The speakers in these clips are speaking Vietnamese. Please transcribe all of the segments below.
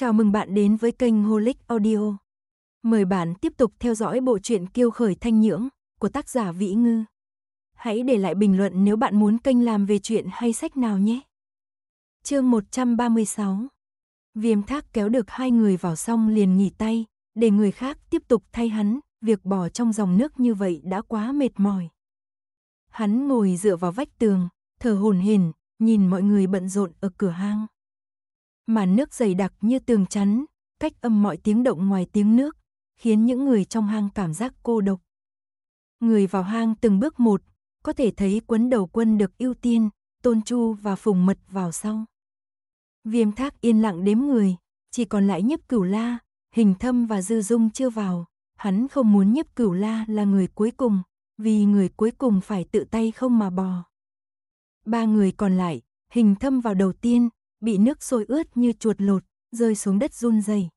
Chào mừng bạn đến với kênh Holic Audio. Mời bạn tiếp tục theo dõi bộ truyện Kiêu khởi thanh nhưỡng của tác giả Vĩ Ngư. Hãy để lại bình luận nếu bạn muốn kênh làm về chuyện hay sách nào nhé. Chương 136. Viêm Thác kéo được hai người vào sông liền nghỉ tay, để người khác tiếp tục thay hắn, việc bỏ trong dòng nước như vậy đã quá mệt mỏi. Hắn ngồi dựa vào vách tường, thở hổn hển, nhìn mọi người bận rộn ở cửa hang màn nước dày đặc như tường chắn, cách âm mọi tiếng động ngoài tiếng nước, khiến những người trong hang cảm giác cô độc. Người vào hang từng bước một, có thể thấy quấn đầu quân được ưu tiên, Tôn Chu và Phùng Mật vào sau. Viêm thác yên lặng đếm người, chỉ còn lại nhiếp cửu la, hình thâm và dư dung chưa vào. Hắn không muốn nhiếp cửu la là người cuối cùng, vì người cuối cùng phải tự tay không mà bò. Ba người còn lại, hình thâm vào đầu tiên, bị nước sôi ướt như chuột lột, rơi xuống đất run rẩy.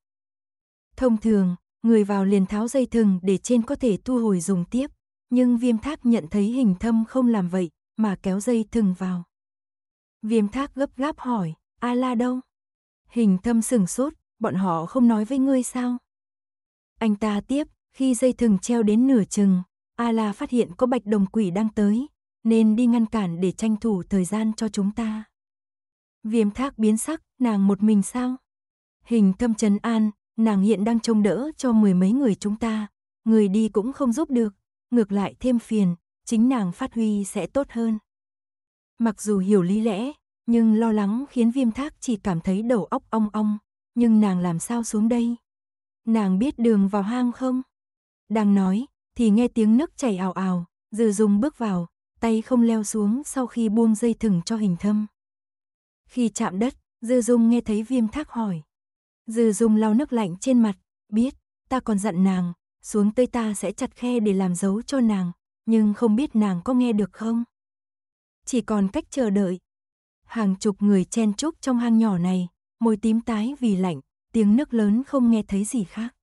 Thông thường, người vào liền tháo dây thừng để trên có thể thu hồi dùng tiếp, nhưng Viêm Thác nhận thấy Hình Thâm không làm vậy, mà kéo dây thừng vào. Viêm Thác gấp gáp hỏi, "A La đâu?" Hình Thâm sừng sốt, "Bọn họ không nói với ngươi sao?" Anh ta tiếp, khi dây thừng treo đến nửa chừng, A La phát hiện có Bạch Đồng Quỷ đang tới, nên đi ngăn cản để tranh thủ thời gian cho chúng ta. Viêm thác biến sắc, nàng một mình sao? Hình thâm trần an, nàng hiện đang trông đỡ cho mười mấy người chúng ta. Người đi cũng không giúp được, ngược lại thêm phiền, chính nàng phát huy sẽ tốt hơn. Mặc dù hiểu lý lẽ, nhưng lo lắng khiến viêm thác chỉ cảm thấy đầu óc ong ong. Nhưng nàng làm sao xuống đây? Nàng biết đường vào hang không? Đang nói, thì nghe tiếng nước chảy ào ào, dư dùng bước vào, tay không leo xuống sau khi buông dây thừng cho hình thâm. Khi chạm đất, Dư Dung nghe thấy viêm thác hỏi. Dư Dung lau nước lạnh trên mặt, biết, ta còn dặn nàng, xuống tới ta sẽ chặt khe để làm dấu cho nàng, nhưng không biết nàng có nghe được không. Chỉ còn cách chờ đợi. Hàng chục người chen chúc trong hang nhỏ này, môi tím tái vì lạnh, tiếng nước lớn không nghe thấy gì khác.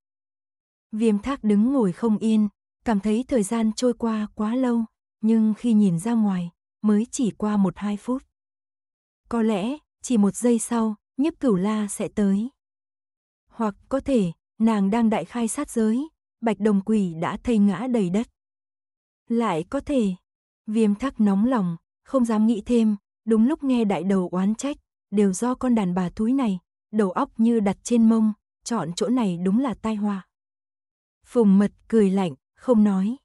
Viêm thác đứng ngồi không yên, cảm thấy thời gian trôi qua quá lâu, nhưng khi nhìn ra ngoài, mới chỉ qua một hai phút. Có lẽ, chỉ một giây sau, nhiếp cửu la sẽ tới. Hoặc có thể, nàng đang đại khai sát giới, bạch đồng quỷ đã thây ngã đầy đất. Lại có thể, viêm thắc nóng lòng, không dám nghĩ thêm, đúng lúc nghe đại đầu oán trách, đều do con đàn bà thúi này, đầu óc như đặt trên mông, chọn chỗ này đúng là tai họa. Phùng mật cười lạnh, không nói.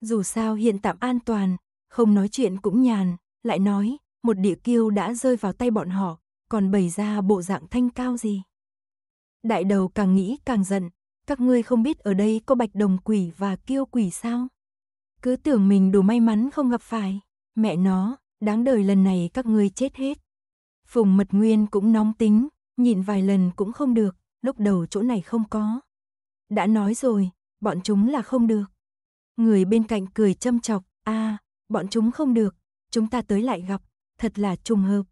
Dù sao hiện tạm an toàn, không nói chuyện cũng nhàn, lại nói, một địa kiêu đã rơi vào tay bọn họ, còn bày ra bộ dạng thanh cao gì. Đại đầu càng nghĩ càng giận, các ngươi không biết ở đây có bạch đồng quỷ và kiêu quỷ sao? Cứ tưởng mình đủ may mắn không gặp phải, mẹ nó, đáng đời lần này các ngươi chết hết. Phùng Mật Nguyên cũng nóng tính, nhịn vài lần cũng không được, lúc đầu chỗ này không có. Đã nói rồi, bọn chúng là không được. Người bên cạnh cười châm chọc, a à, bọn chúng không được, chúng ta tới lại gặp, thật là trùng hợp.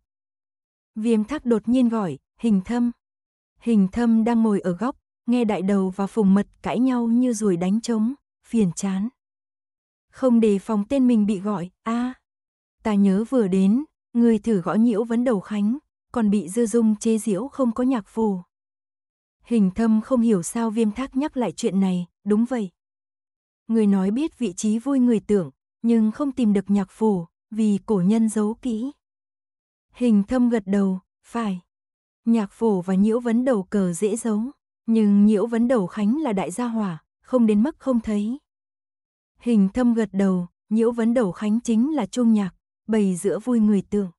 Viêm thác đột nhiên gọi, hình thâm. Hình thâm đang ngồi ở góc, nghe đại đầu và phùng mật cãi nhau như ruồi đánh trống, phiền chán. Không đề phòng tên mình bị gọi, a à, ta nhớ vừa đến, người thử gõ nhiễu vấn đầu khánh, còn bị dư dung chê diễu không có nhạc phù. Hình thâm không hiểu sao viêm thác nhắc lại chuyện này, đúng vậy. Người nói biết vị trí vui người tưởng, nhưng không tìm được nhạc phù, vì cổ nhân giấu kỹ. Hình thâm gật đầu, phải. Nhạc phổ và nhiễu vấn đầu cờ dễ giấu, nhưng nhiễu vấn đầu khánh là đại gia hỏa, không đến mức không thấy. Hình thâm gật đầu, nhiễu vấn đầu khánh chính là chuông nhạc, bày giữa vui người tưởng.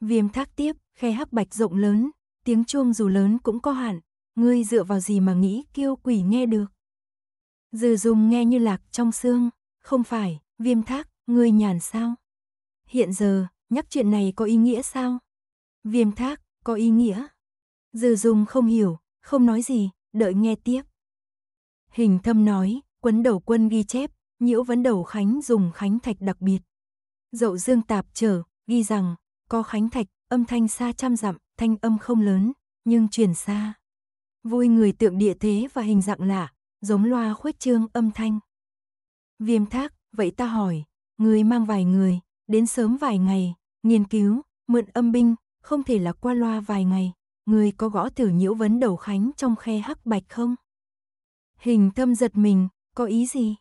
Viêm thác tiếp, khe hắc bạch rộng lớn, tiếng chuông dù lớn cũng có hạn, ngươi dựa vào gì mà nghĩ kêu quỷ nghe được. Dư dùng nghe như lạc trong xương, không phải, viêm thác, ngươi nhàn sao? Hiện giờ, nhắc chuyện này có ý nghĩa sao? Viêm thác, có ý nghĩa. Dư dung không hiểu, không nói gì, đợi nghe tiếp. Hình thâm nói, quấn đầu quân ghi chép, nhiễu vấn đầu khánh dùng khánh thạch đặc biệt. Dậu dương tạp trở, ghi rằng, có khánh thạch, âm thanh xa trăm dặm, thanh âm không lớn, nhưng truyền xa. Vui người tượng địa thế và hình dạng lạ, giống loa khuếch trương âm thanh. Viêm thác, vậy ta hỏi, người mang vài người, đến sớm vài ngày, nghiên cứu, mượn âm binh, không thể là qua loa vài ngày, người có gõ thử nhiễu vấn đầu khánh trong khe hắc bạch không? Hình thâm giật mình, có ý gì?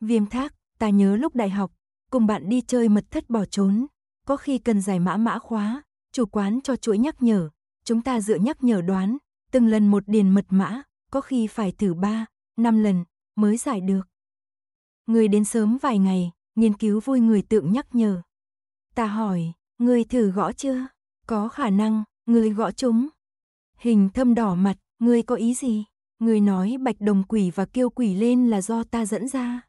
Viêm thác, ta nhớ lúc đại học, cùng bạn đi chơi mật thất bỏ trốn, có khi cần giải mã mã khóa, chủ quán cho chuỗi nhắc nhở, chúng ta dựa nhắc nhở đoán, từng lần một điền mật mã, có khi phải thử ba năm lần mới giải được. Người đến sớm vài ngày, nghiên cứu vui người tượng nhắc nhở. Ta hỏi, người thử gõ chưa? Có khả năng, người gõ chúng. Hình thâm đỏ mặt, người có ý gì? Người nói bạch đồng quỷ và kêu quỷ lên là do ta dẫn ra.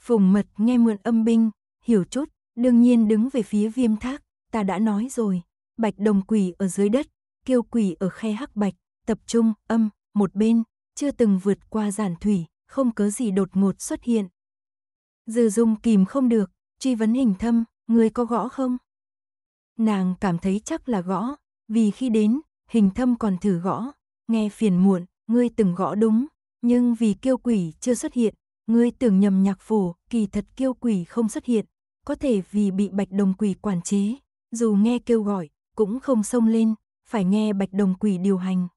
Phùng mật nghe mượn âm binh, hiểu chút, đương nhiên đứng về phía viêm thác, ta đã nói rồi, bạch đồng quỷ ở dưới đất, kêu quỷ ở khe hắc bạch, tập trung, âm, một bên, chưa từng vượt qua giản thủy, không cớ gì đột ngột xuất hiện, Dư dung kìm không được, truy vấn hình thâm, người có gõ không? Nàng cảm thấy chắc là gõ, vì khi đến, hình thâm còn thử gõ, nghe phiền muộn, ngươi từng gõ đúng, nhưng vì kiêu quỷ chưa xuất hiện, ngươi tưởng nhầm nhạc phổ, kỳ thật kiêu quỷ không xuất hiện, có thể vì bị bạch đồng quỷ quản chế, dù nghe kêu gọi, cũng không xông lên, phải nghe bạch đồng quỷ điều hành.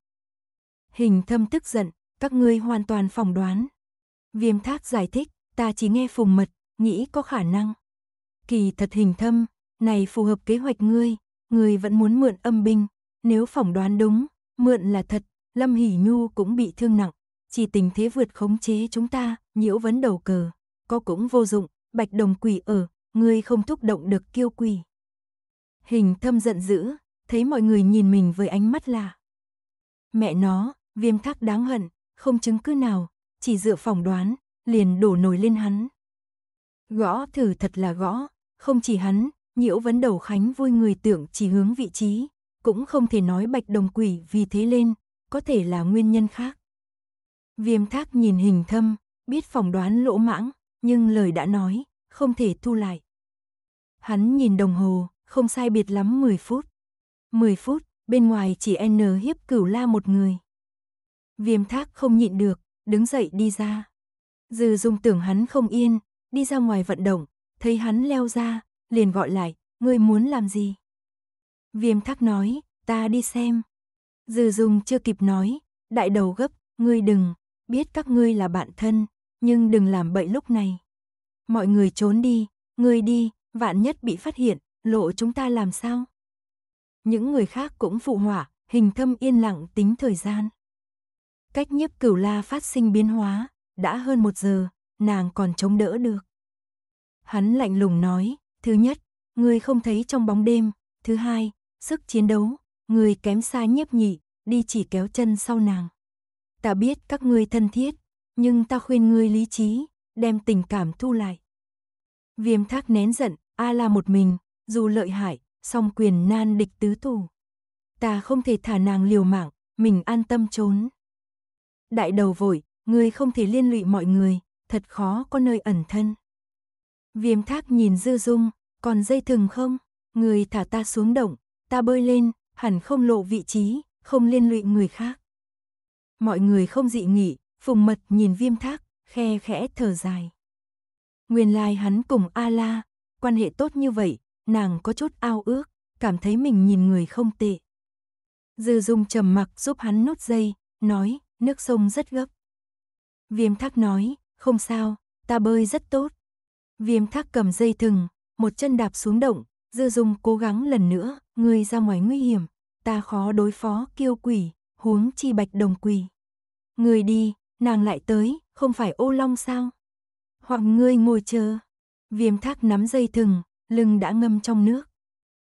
Hình thâm tức giận, các ngươi hoàn toàn phỏng đoán. Viêm thác giải thích, ta chỉ nghe phùng mật, nghĩ có khả năng. Kỳ thật hình thâm, này phù hợp kế hoạch ngươi, ngươi vẫn muốn mượn âm binh, nếu phỏng đoán đúng, mượn là thật, Lâm Hỷ Nhu cũng bị thương nặng, chỉ tình thế vượt khống chế chúng ta, nhiễu vấn đầu cờ, có cũng vô dụng, bạch đồng quỷ ở, ngươi không thúc động được kiêu quỷ. Hình thâm giận dữ, thấy mọi người nhìn mình với ánh mắt lạ. Mẹ nó, viêm thác đáng hận, không chứng cứ nào, chỉ dựa phỏng đoán, liền đổ nổi lên hắn. Gõ thử thật là gõ, không chỉ hắn, nhiễu vấn đầu khánh vui người tưởng chỉ hướng vị trí, cũng không thể nói bạch đồng quỷ vì thế lên, có thể là nguyên nhân khác. Viêm thác nhìn hình thâm, biết phỏng đoán lỗ mãng, nhưng lời đã nói, không thể thu lại. Hắn nhìn đồng hồ, không sai biệt lắm 10 phút. 10 phút, bên ngoài chỉ N hiếp cửu la một người. Viêm thác không nhịn được, đứng dậy đi ra. Dư Dung tưởng hắn không yên, đi ra ngoài vận động, thấy hắn leo ra, liền gọi lại, ngươi muốn làm gì? Viêm thắc nói, ta đi xem. Dư Dung chưa kịp nói, đại đầu gấp, ngươi đừng, biết các ngươi là bạn thân, nhưng đừng làm bậy lúc này. Mọi người trốn đi, ngươi đi, vạn nhất bị phát hiện, lộ chúng ta làm sao? Những người khác cũng phụ hỏa, hình thâm yên lặng tính thời gian. Cách nhiếp cửu la phát sinh biến hóa, đã hơn một giờ, nàng còn chống đỡ được. Hắn lạnh lùng nói, thứ nhất, người không thấy trong bóng đêm, thứ hai, sức chiến đấu, người kém xa nhiếp nhị, đi chỉ kéo chân sau nàng. Ta biết các ngươi thân thiết, nhưng ta khuyên ngươi lý trí, đem tình cảm thu lại. Viêm thác nén giận, A la một mình, dù lợi hại, song quyền nan địch tứ thủ. Ta không thể thả nàng liều mạng, mình an tâm trốn. Đại đầu vội, Người không thể liên lụy mọi người, thật khó có nơi ẩn thân. Viêm thác nhìn dư dung, còn dây thừng không? Người thả ta xuống động, ta bơi lên, hẳn không lộ vị trí, không liên lụy người khác. Mọi người không dị nghị, phùng mật nhìn viêm thác, khe khẽ thở dài. Nguyên lai hắn cùng A-la, quan hệ tốt như vậy, nàng có chút ao ước, cảm thấy mình nhìn người không tệ. Dư dung trầm mặc giúp hắn nút dây, nói, nước sông rất gấp. Viêm thác nói, không sao, ta bơi rất tốt. Viêm thác cầm dây thừng, một chân đạp xuống động, dư dung cố gắng lần nữa, ngươi ra ngoài nguy hiểm, ta khó đối phó kiêu quỷ, huống chi bạch đồng quỷ. người đi, nàng lại tới, không phải ô long sao? Hoặc ngươi ngồi chờ. Viêm thác nắm dây thừng, lưng đã ngâm trong nước.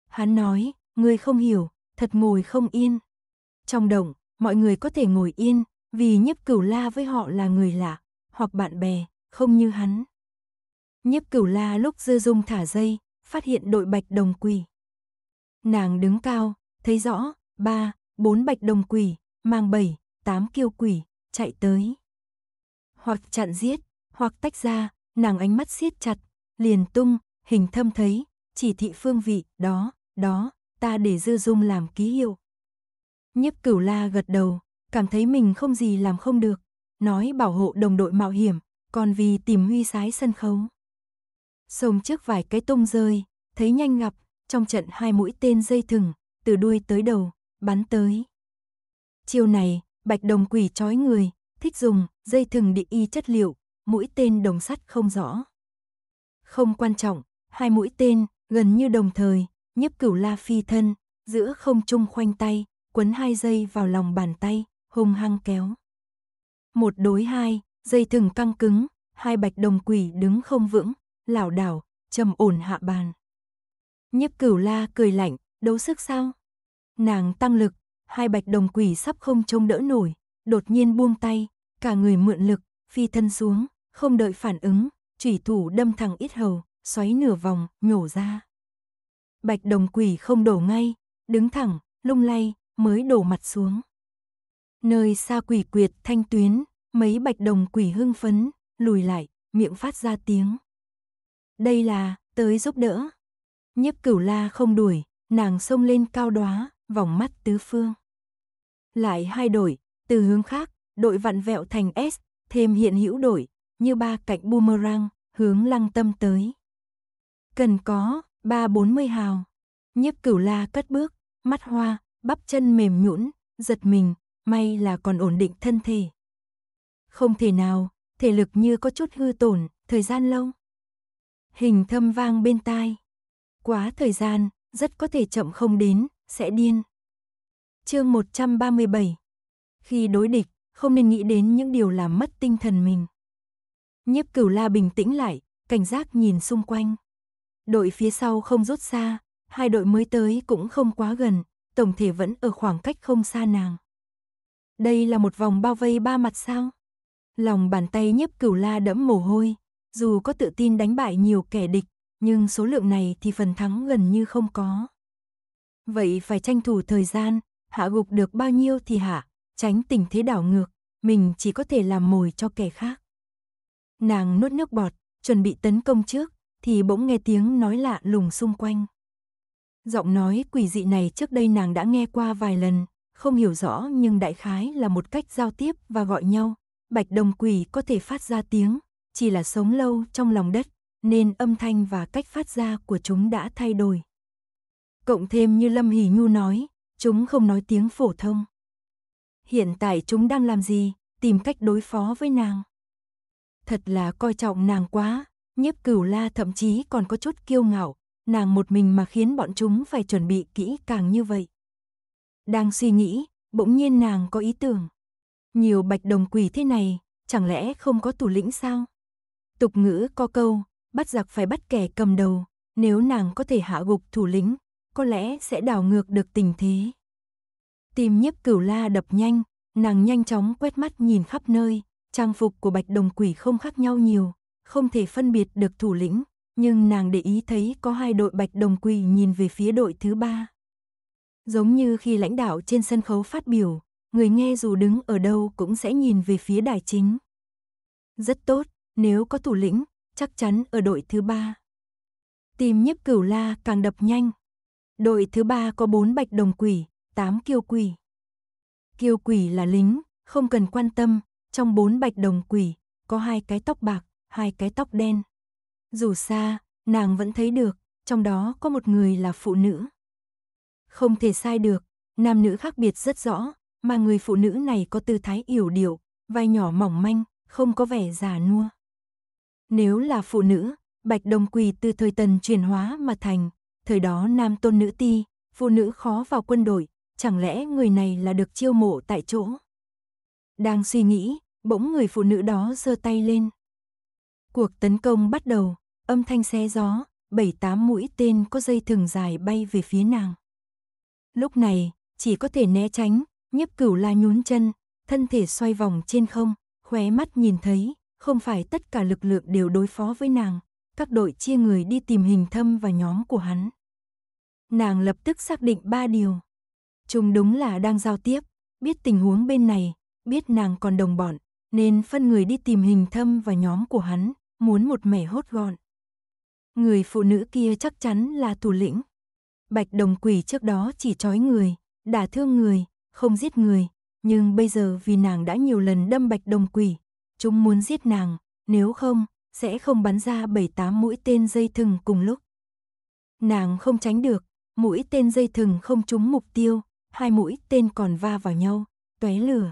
Hắn nói, ngươi không hiểu, thật ngồi không yên. Trong động, mọi người có thể ngồi yên, vì nhiếp cửu la với họ là người lạ, hoặc bạn bè, không như hắn. Nhiếp cửu la lúc dư dung thả dây, phát hiện đội bạch đồng quỷ. Nàng đứng cao, thấy rõ, ba, bốn bạch đồng quỷ, mang bảy, tám kiêu quỷ, chạy tới. Hoặc chặn giết, hoặc tách ra, nàng ánh mắt siết chặt, liền tung, hình thâm thấy, chỉ thị phương vị, đó, đó, ta để dư dung làm ký hiệu. Nhiếp cửu la gật đầu, cảm thấy mình không gì làm không được, nói bảo hộ đồng đội mạo hiểm, còn vì tìm huy sái sân khấu. Sông trước vài cái tung rơi, thấy nhanh gặp, trong trận hai mũi tên dây thừng, từ đuôi tới đầu, bắn tới. chiều này, bạch đồng quỷ trói người, thích dùng, dây thừng địa y chất liệu, mũi tên đồng sắt không rõ. Không quan trọng, hai mũi tên, gần như đồng thời, nhấp cửu la phi thân, giữa không trung khoanh tay, quấn hai dây vào lòng bàn tay, hung hăng kéo. Một đối hai, dây thừng căng cứng, hai bạch đồng quỷ đứng không vững, lảo đảo, trầm ổn hạ bàn. Nhiếp cửu la cười lạnh, đấu sức sao? Nàng tăng lực, hai bạch đồng quỷ sắp không trông đỡ nổi, đột nhiên buông tay, cả người mượn lực, phi thân xuống, không đợi phản ứng, chủy thủ đâm thẳng ít hầu, xoáy nửa vòng, nhổ ra. Bạch đồng quỷ không đổ ngay, đứng thẳng, lung lay, mới đổ mặt xuống. Nơi xa quỷ quyệt thanh tuyến, mấy bạch đồng quỷ hưng phấn, lùi lại, miệng phát ra tiếng. Đây là, tới giúp đỡ. nhếp cửu la không đuổi, nàng xông lên cao đóa, vòng mắt tứ phương. Lại hai đổi, từ hướng khác, đội vặn vẹo thành S, thêm hiện hữu đổi, như ba cạnh boomerang, hướng lăng tâm tới. Cần có, ba bốn mươi hào. nhếp cửu la cất bước, mắt hoa, bắp chân mềm nhũn, giật mình, may là còn ổn định thân thể. Không thể nào, thể lực như có chút hư tổn, thời gian lâu. Hình thâm vang bên tai. Quá thời gian, rất có thể chậm không đến, sẽ điên. Chương 137. Khi đối địch, không nên nghĩ đến những điều làm mất tinh thần mình. Nhiếp Cửu La bình tĩnh lại, cảnh giác nhìn xung quanh. Đội phía sau không rút xa, hai đội mới tới cũng không quá gần, tổng thể vẫn ở khoảng cách không xa nàng. Đây là một vòng bao vây ba mặt sao? Lòng bàn tay nhiếp cửu la đẫm mồ hôi, dù có tự tin đánh bại nhiều kẻ địch, nhưng số lượng này thì phần thắng gần như không có. Vậy phải tranh thủ thời gian, hạ gục được bao nhiêu thì hạ, tránh tình thế đảo ngược, mình chỉ có thể làm mồi cho kẻ khác. Nàng nuốt nước bọt, chuẩn bị tấn công trước, thì bỗng nghe tiếng nói lạ lùng xung quanh. Giọng nói quỷ dị này trước đây nàng đã nghe qua vài lần, không hiểu rõ nhưng đại khái là một cách giao tiếp và gọi nhau. Bạch đồng quỷ có thể phát ra tiếng, chỉ là sống lâu trong lòng đất, nên âm thanh và cách phát ra của chúng đã thay đổi. Cộng thêm như Lâm Hỷ Nhu nói, chúng không nói tiếng phổ thông. Hiện tại chúng đang làm gì, tìm cách đối phó với nàng. Thật là coi trọng nàng quá, nhiếp cửu la thậm chí còn có chút kiêu ngạo, nàng một mình mà khiến bọn chúng phải chuẩn bị kỹ càng như vậy. Đang suy nghĩ, bỗng nhiên nàng có ý tưởng. Nhiều bạch đồng quỷ thế này, chẳng lẽ không có thủ lĩnh sao? Tục ngữ có câu, bắt giặc phải bắt kẻ cầm đầu, nếu nàng có thể hạ gục thủ lĩnh, có lẽ sẽ đảo ngược được tình thế. Tim nhấp cửu la đập nhanh, nàng nhanh chóng quét mắt nhìn khắp nơi, trang phục của bạch đồng quỷ không khác nhau nhiều, không thể phân biệt được thủ lĩnh, nhưng nàng để ý thấy có hai đội bạch đồng quỷ nhìn về phía đội thứ ba. Giống như khi lãnh đạo trên sân khấu phát biểu, người nghe dù đứng ở đâu cũng sẽ nhìn về phía đài chính. Rất tốt, nếu có thủ lĩnh, chắc chắn ở đội thứ ba. Tìm nhiếp cửu la càng đập nhanh. Đội thứ ba có bốn bạch đồng quỷ, tám kiêu quỷ. Kiêu quỷ là lính, không cần quan tâm, trong bốn bạch đồng quỷ, có hai cái tóc bạc, hai cái tóc đen. Dù xa, nàng vẫn thấy được, trong đó có một người là phụ nữ. Không thể sai được, nam nữ khác biệt rất rõ, mà người phụ nữ này có tư thái yểu điệu, vai nhỏ mỏng manh, không có vẻ già nua. Nếu là phụ nữ, Bạch Đồng Quỳ từ thời tần chuyển hóa mà thành, thời đó nam tôn nữ ti, phụ nữ khó vào quân đội, chẳng lẽ người này là được chiêu mộ tại chỗ? Đang suy nghĩ, bỗng người phụ nữ đó giơ tay lên. Cuộc tấn công bắt đầu, âm thanh xé gió, bảy tám mũi tên có dây thừng dài bay về phía nàng. Lúc này, chỉ có thể né tránh, nhiếp cửu la nhún chân, thân thể xoay vòng trên không, khóe mắt nhìn thấy, không phải tất cả lực lượng đều đối phó với nàng, các đội chia người đi tìm hình thâm và nhóm của hắn. Nàng lập tức xác định ba điều. Chúng đúng là đang giao tiếp, biết tình huống bên này, biết nàng còn đồng bọn, nên phân người đi tìm hình thâm và nhóm của hắn, muốn một mẻ hốt gọn. Người phụ nữ kia chắc chắn là thủ lĩnh. Bạch Đồng Quỷ trước đó chỉ trói người, đả thương người, không giết người, nhưng bây giờ vì nàng đã nhiều lần đâm Bạch Đồng Quỷ, chúng muốn giết nàng, nếu không sẽ không bắn ra bảy tám mũi tên dây thừng cùng lúc. Nàng không tránh được, mũi tên dây thừng không trúng mục tiêu, hai mũi tên còn va vào nhau, tóe lửa.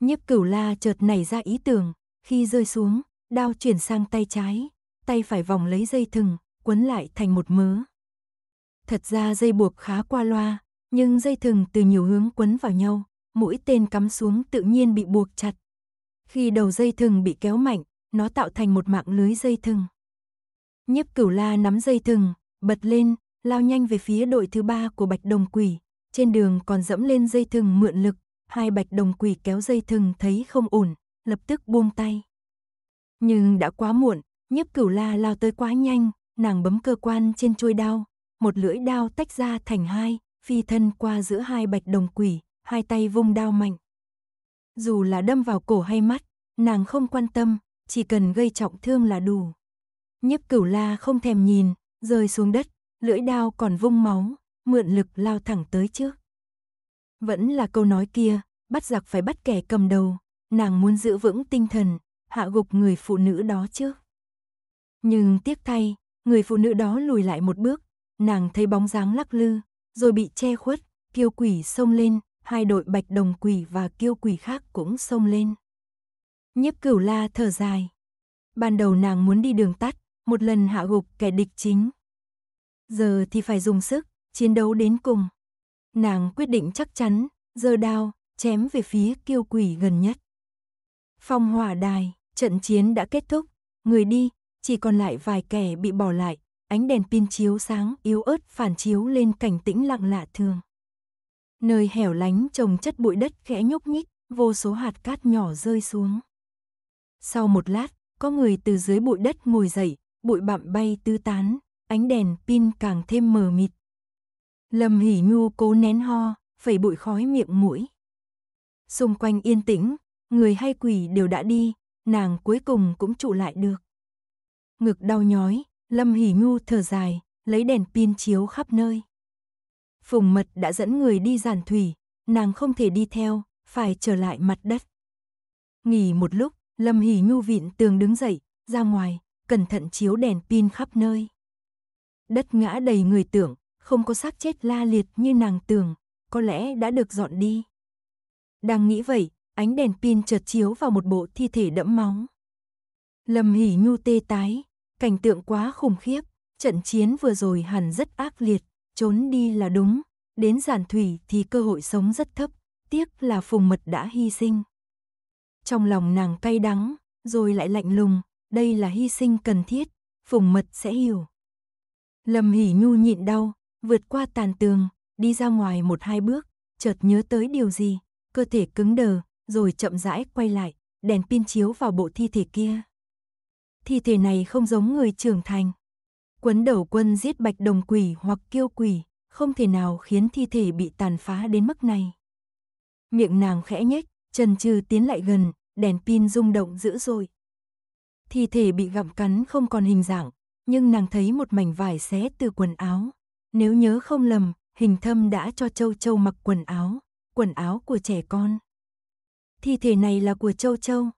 Nhiếp Cửu La chợt nảy ra ý tưởng, khi rơi xuống, đao chuyển sang tay trái, tay phải vòng lấy dây thừng, quấn lại thành một mớ. Thật ra dây buộc khá qua loa, nhưng dây thừng từ nhiều hướng quấn vào nhau, mũi tên cắm xuống tự nhiên bị buộc chặt. Khi đầu dây thừng bị kéo mạnh, nó tạo thành một mạng lưới dây thừng. Nhiếp cửu la nắm dây thừng, bật lên, lao nhanh về phía đội thứ ba của bạch đồng quỷ. Trên đường còn dẫm lên dây thừng mượn lực, hai bạch đồng quỷ kéo dây thừng thấy không ổn, lập tức buông tay. Nhưng đã quá muộn, nhiếp cửu la lao tới quá nhanh, nàng bấm cơ quan trên chuôi đao, một lưỡi đao tách ra thành hai, phi thân qua giữa hai bạch đồng quỷ, hai tay vung đao mạnh. Dù là đâm vào cổ hay mắt, nàng không quan tâm, chỉ cần gây trọng thương là đủ. nhếp cửu la không thèm nhìn, rơi xuống đất, lưỡi đao còn vung máu, mượn lực lao thẳng tới trước. Vẫn là câu nói kia, bắt giặc phải bắt kẻ cầm đầu, nàng muốn giữ vững tinh thần, hạ gục người phụ nữ đó trước Nhưng tiếc thay, người phụ nữ đó lùi lại một bước, nàng thấy bóng dáng lắc lư, rồi bị che khuất, kiêu quỷ xông lên, hai đội bạch đồng quỷ và kiêu quỷ khác cũng xông lên. Nhiếp cửu la thở dài. Ban đầu nàng muốn đi đường tắt, một lần hạ gục kẻ địch chính. Giờ thì phải dùng sức, chiến đấu đến cùng. Nàng quyết định chắc chắn, giơ đao, chém về phía kiêu quỷ gần nhất. Phong hỏa đài, trận chiến đã kết thúc, người đi, chỉ còn lại vài kẻ bị bỏ lại, ánh đèn pin chiếu sáng yếu ớt phản chiếu lên cảnh tĩnh lặng lạ thường. Nơi hẻo lánh trồng chất bụi đất khẽ nhúc nhích, vô số hạt cát nhỏ rơi xuống. Sau một lát, có người từ dưới bụi đất ngồi dậy, bụi bặm bay tứ tán, ánh đèn pin càng thêm mờ mịt. Lâm Hỉ Nhu cố nén ho, phẩy bụi khói miệng mũi. Xung quanh yên tĩnh, người hay quỷ đều đã đi, nàng cuối cùng cũng trụ lại được. Ngực đau nhói, Lâm Hỷ Nhu thở dài, lấy đèn pin chiếu khắp nơi. Phùng Mật đã dẫn người đi giản thủy, nàng không thể đi theo, phải trở lại mặt đất. Nghỉ một lúc, Lâm Hỷ Nhu vịn tường đứng dậy, ra ngoài, cẩn thận chiếu đèn pin khắp nơi. Đất ngã đầy người tưởng, không có xác chết la liệt như nàng tưởng, có lẽ đã được dọn đi. Đang nghĩ vậy, ánh đèn pin chợt chiếu vào một bộ thi thể đẫm máu. Lâm Hỷ Nhu tê tái, Cảnh tượng quá khủng khiếp, trận chiến vừa rồi hẳn rất ác liệt, trốn đi là đúng, đến giản thủy thì cơ hội sống rất thấp, tiếc là phùng mật đã hy sinh. Trong lòng nàng cay đắng, rồi lại lạnh lùng, đây là hy sinh cần thiết, phùng mật sẽ hiểu. Lâm hỉ Nhu nhịn đau, vượt qua tàn tường, đi ra ngoài một hai bước, chợt nhớ tới điều gì, cơ thể cứng đờ, rồi chậm rãi quay lại, đèn pin chiếu vào bộ thi thể kia thi thể này không giống người trưởng thành. Quấn đầu quân giết bạch đồng quỷ hoặc kiêu quỷ, không thể nào khiến thi thể bị tàn phá đến mức này. Miệng nàng khẽ nhếch, Trần Trừ tiến lại gần, đèn pin rung động dữ dội. Thi thể bị gặm cắn không còn hình dạng, nhưng nàng thấy một mảnh vải xé từ quần áo. Nếu nhớ không lầm, hình thâm đã cho Châu Châu mặc quần áo, quần áo của trẻ con. Thi thể này là của Châu Châu.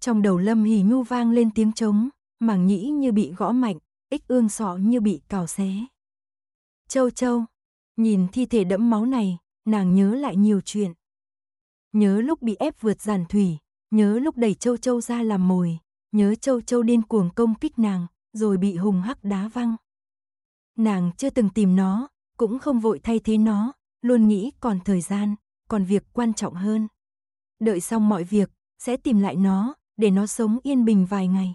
Trong đầu Lâm Hỉ Nhu vang lên tiếng trống, màng nhĩ như bị gõ mạnh, ích ương sọ như bị cào xé. Châu Châu, nhìn thi thể đẫm máu này, nàng nhớ lại nhiều chuyện. Nhớ lúc bị ép vượt giàn thủy, nhớ lúc đẩy Châu Châu ra làm mồi, nhớ Châu Châu điên cuồng công kích nàng, rồi bị hùng hắc đá văng. Nàng chưa từng tìm nó, cũng không vội thay thế nó, luôn nghĩ còn thời gian, còn việc quan trọng hơn. Đợi xong mọi việc, sẽ tìm lại nó, để nó sống yên bình vài ngày.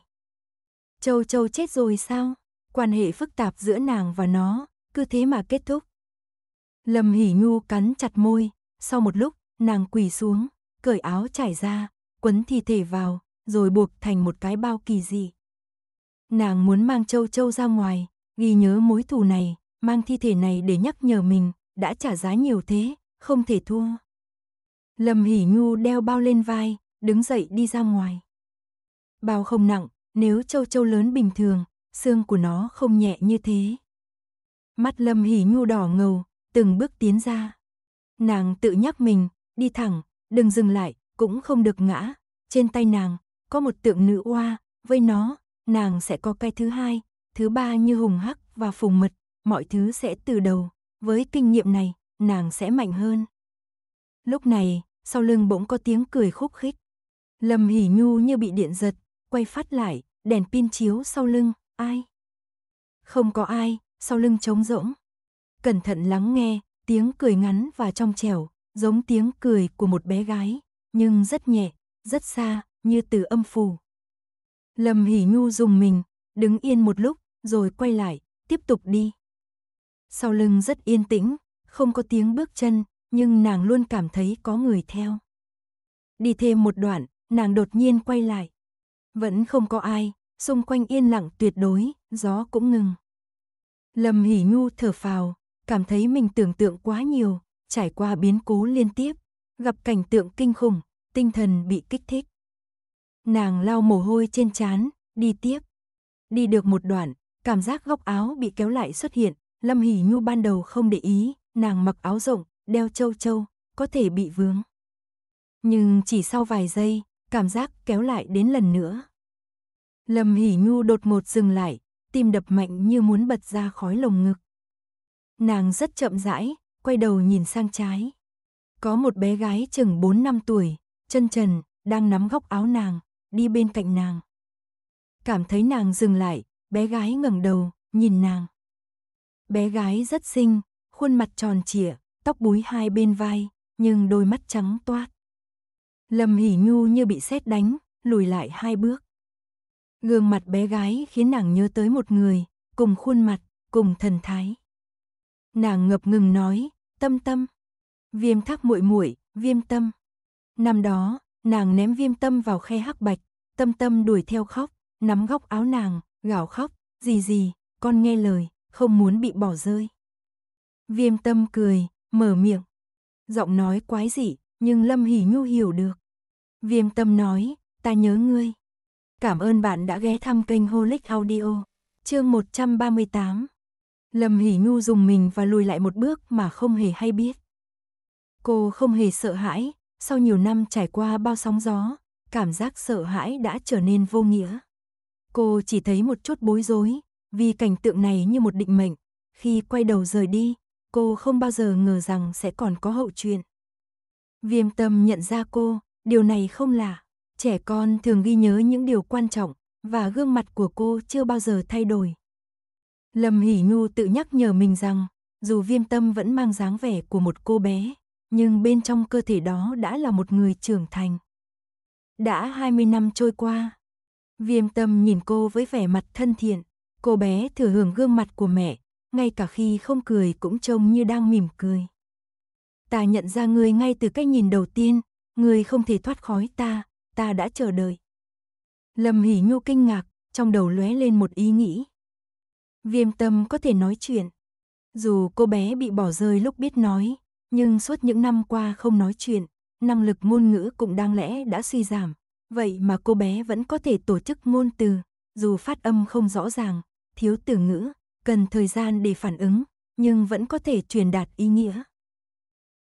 Châu Châu chết rồi sao? Quan hệ phức tạp giữa nàng và nó, cứ thế mà kết thúc. Lâm Hỷ Nhu cắn chặt môi, sau một lúc, nàng quỳ xuống, cởi áo trải ra, quấn thi thể vào, rồi buộc thành một cái bao kỳ dị. Nàng muốn mang Châu Châu ra ngoài, ghi nhớ mối thù này, mang thi thể này để nhắc nhở mình, đã trả giá nhiều thế, không thể thua. Lâm Hỷ Nhu đeo bao lên vai, đứng dậy đi ra ngoài bao không nặng, nếu châu châu lớn bình thường, xương của nó không nhẹ như thế. Mắt Lâm Hỉ nhu đỏ ngầu, từng bước tiến ra. Nàng tự nhắc mình, đi thẳng, đừng dừng lại, cũng không được ngã. Trên tay nàng, có một tượng nữ oa, với nó, nàng sẽ có cái thứ hai, thứ ba như hùng hắc và phùng mật, mọi thứ sẽ từ đầu. Với kinh nghiệm này, nàng sẽ mạnh hơn. Lúc này, sau lưng bỗng có tiếng cười khúc khích. Lâm Hỉ Nhu như bị điện giật, quay phát lại, đèn pin chiếu sau lưng, ai? Không có ai, sau lưng trống rỗng. Cẩn thận lắng nghe, tiếng cười ngắn và trong trẻo, giống tiếng cười của một bé gái, nhưng rất nhẹ, rất xa, như từ âm phù. Lâm Hỷ Nhu dùng mình, đứng yên một lúc, rồi quay lại, tiếp tục đi. Sau lưng rất yên tĩnh, không có tiếng bước chân, nhưng nàng luôn cảm thấy có người theo. Đi thêm một đoạn, nàng đột nhiên quay lại. Vẫn không có ai, xung quanh yên lặng tuyệt đối, gió cũng ngừng. Lâm Hỷ Nhu thở phào, cảm thấy mình tưởng tượng quá nhiều, trải qua biến cố liên tiếp, gặp cảnh tượng kinh khủng, tinh thần bị kích thích. Nàng lau mồ hôi trên trán, đi tiếp. Đi được một đoạn, cảm giác góc áo bị kéo lại xuất hiện, Lâm Hỷ Nhu ban đầu không để ý, nàng mặc áo rộng, đeo châu châu, có thể bị vướng. Nhưng chỉ sau vài giây, cảm giác kéo lại đến lần nữa. Lâm Hỷ Nhu đột một dừng lại, tim đập mạnh như muốn bật ra khói lồng ngực. Nàng rất chậm rãi, quay đầu nhìn sang trái. Có một bé gái chừng 4 năm tuổi, chân trần, đang nắm góc áo nàng, đi bên cạnh nàng. Cảm thấy nàng dừng lại, bé gái ngẩng đầu, nhìn nàng. Bé gái rất xinh, khuôn mặt tròn trịa, tóc búi hai bên vai, nhưng đôi mắt trắng toát. Lâm Hỷ Nhu như bị xét đánh, lùi lại hai bước. Gương mặt bé gái khiến nàng nhớ tới một người, cùng khuôn mặt, cùng thần thái. Nàng ngập ngừng nói, "Tâm Tâm." Viêm Thác muội muội, Viêm Tâm. Năm đó, nàng ném Viêm Tâm vào khe hắc bạch, Tâm Tâm đuổi theo khóc, nắm góc áo nàng, gào khóc, "Gì gì, con nghe lời, không muốn bị bỏ rơi." Viêm Tâm cười, mở miệng. Giọng nói quái dị, nhưng Lâm Hỷ Nhu hiểu được. Viêm tâm nói, ta nhớ ngươi. Cảm ơn bạn đã ghé thăm kênh Holic Audio, chương 138. Lâm Hỷ Nhu dùng mình và lùi lại một bước mà không hề hay biết. Cô không hề sợ hãi, sau nhiều năm trải qua bao sóng gió, cảm giác sợ hãi đã trở nên vô nghĩa. Cô chỉ thấy một chút bối rối, vì cảnh tượng này như một định mệnh. Khi quay đầu rời đi, cô không bao giờ ngờ rằng sẽ còn có hậu chuyện. Viêm tâm nhận ra cô, điều này không lạ. Trẻ con thường ghi nhớ những điều quan trọng và gương mặt của cô chưa bao giờ thay đổi. Lâm Hỷ Nhu tự nhắc nhở mình rằng, dù viêm tâm vẫn mang dáng vẻ của một cô bé, nhưng bên trong cơ thể đó đã là một người trưởng thành. Đã 20 năm trôi qua, viêm tâm nhìn cô với vẻ mặt thân thiện, cô bé thừa hưởng gương mặt của mẹ, ngay cả khi không cười cũng trông như đang mỉm cười ta nhận ra ngươi ngay từ cái nhìn đầu tiên, ngươi không thể thoát khói ta, ta đã chờ đợi. Lâm Hỉ Nhu kinh ngạc, trong đầu lóe lên một ý nghĩ. Viêm tâm có thể nói chuyện. Dù cô bé bị bỏ rơi lúc biết nói, nhưng suốt những năm qua không nói chuyện, năng lực ngôn ngữ cũng đáng lẽ đã suy giảm. Vậy mà cô bé vẫn có thể tổ chức ngôn từ, dù phát âm không rõ ràng, thiếu từ ngữ, cần thời gian để phản ứng, nhưng vẫn có thể truyền đạt ý nghĩa.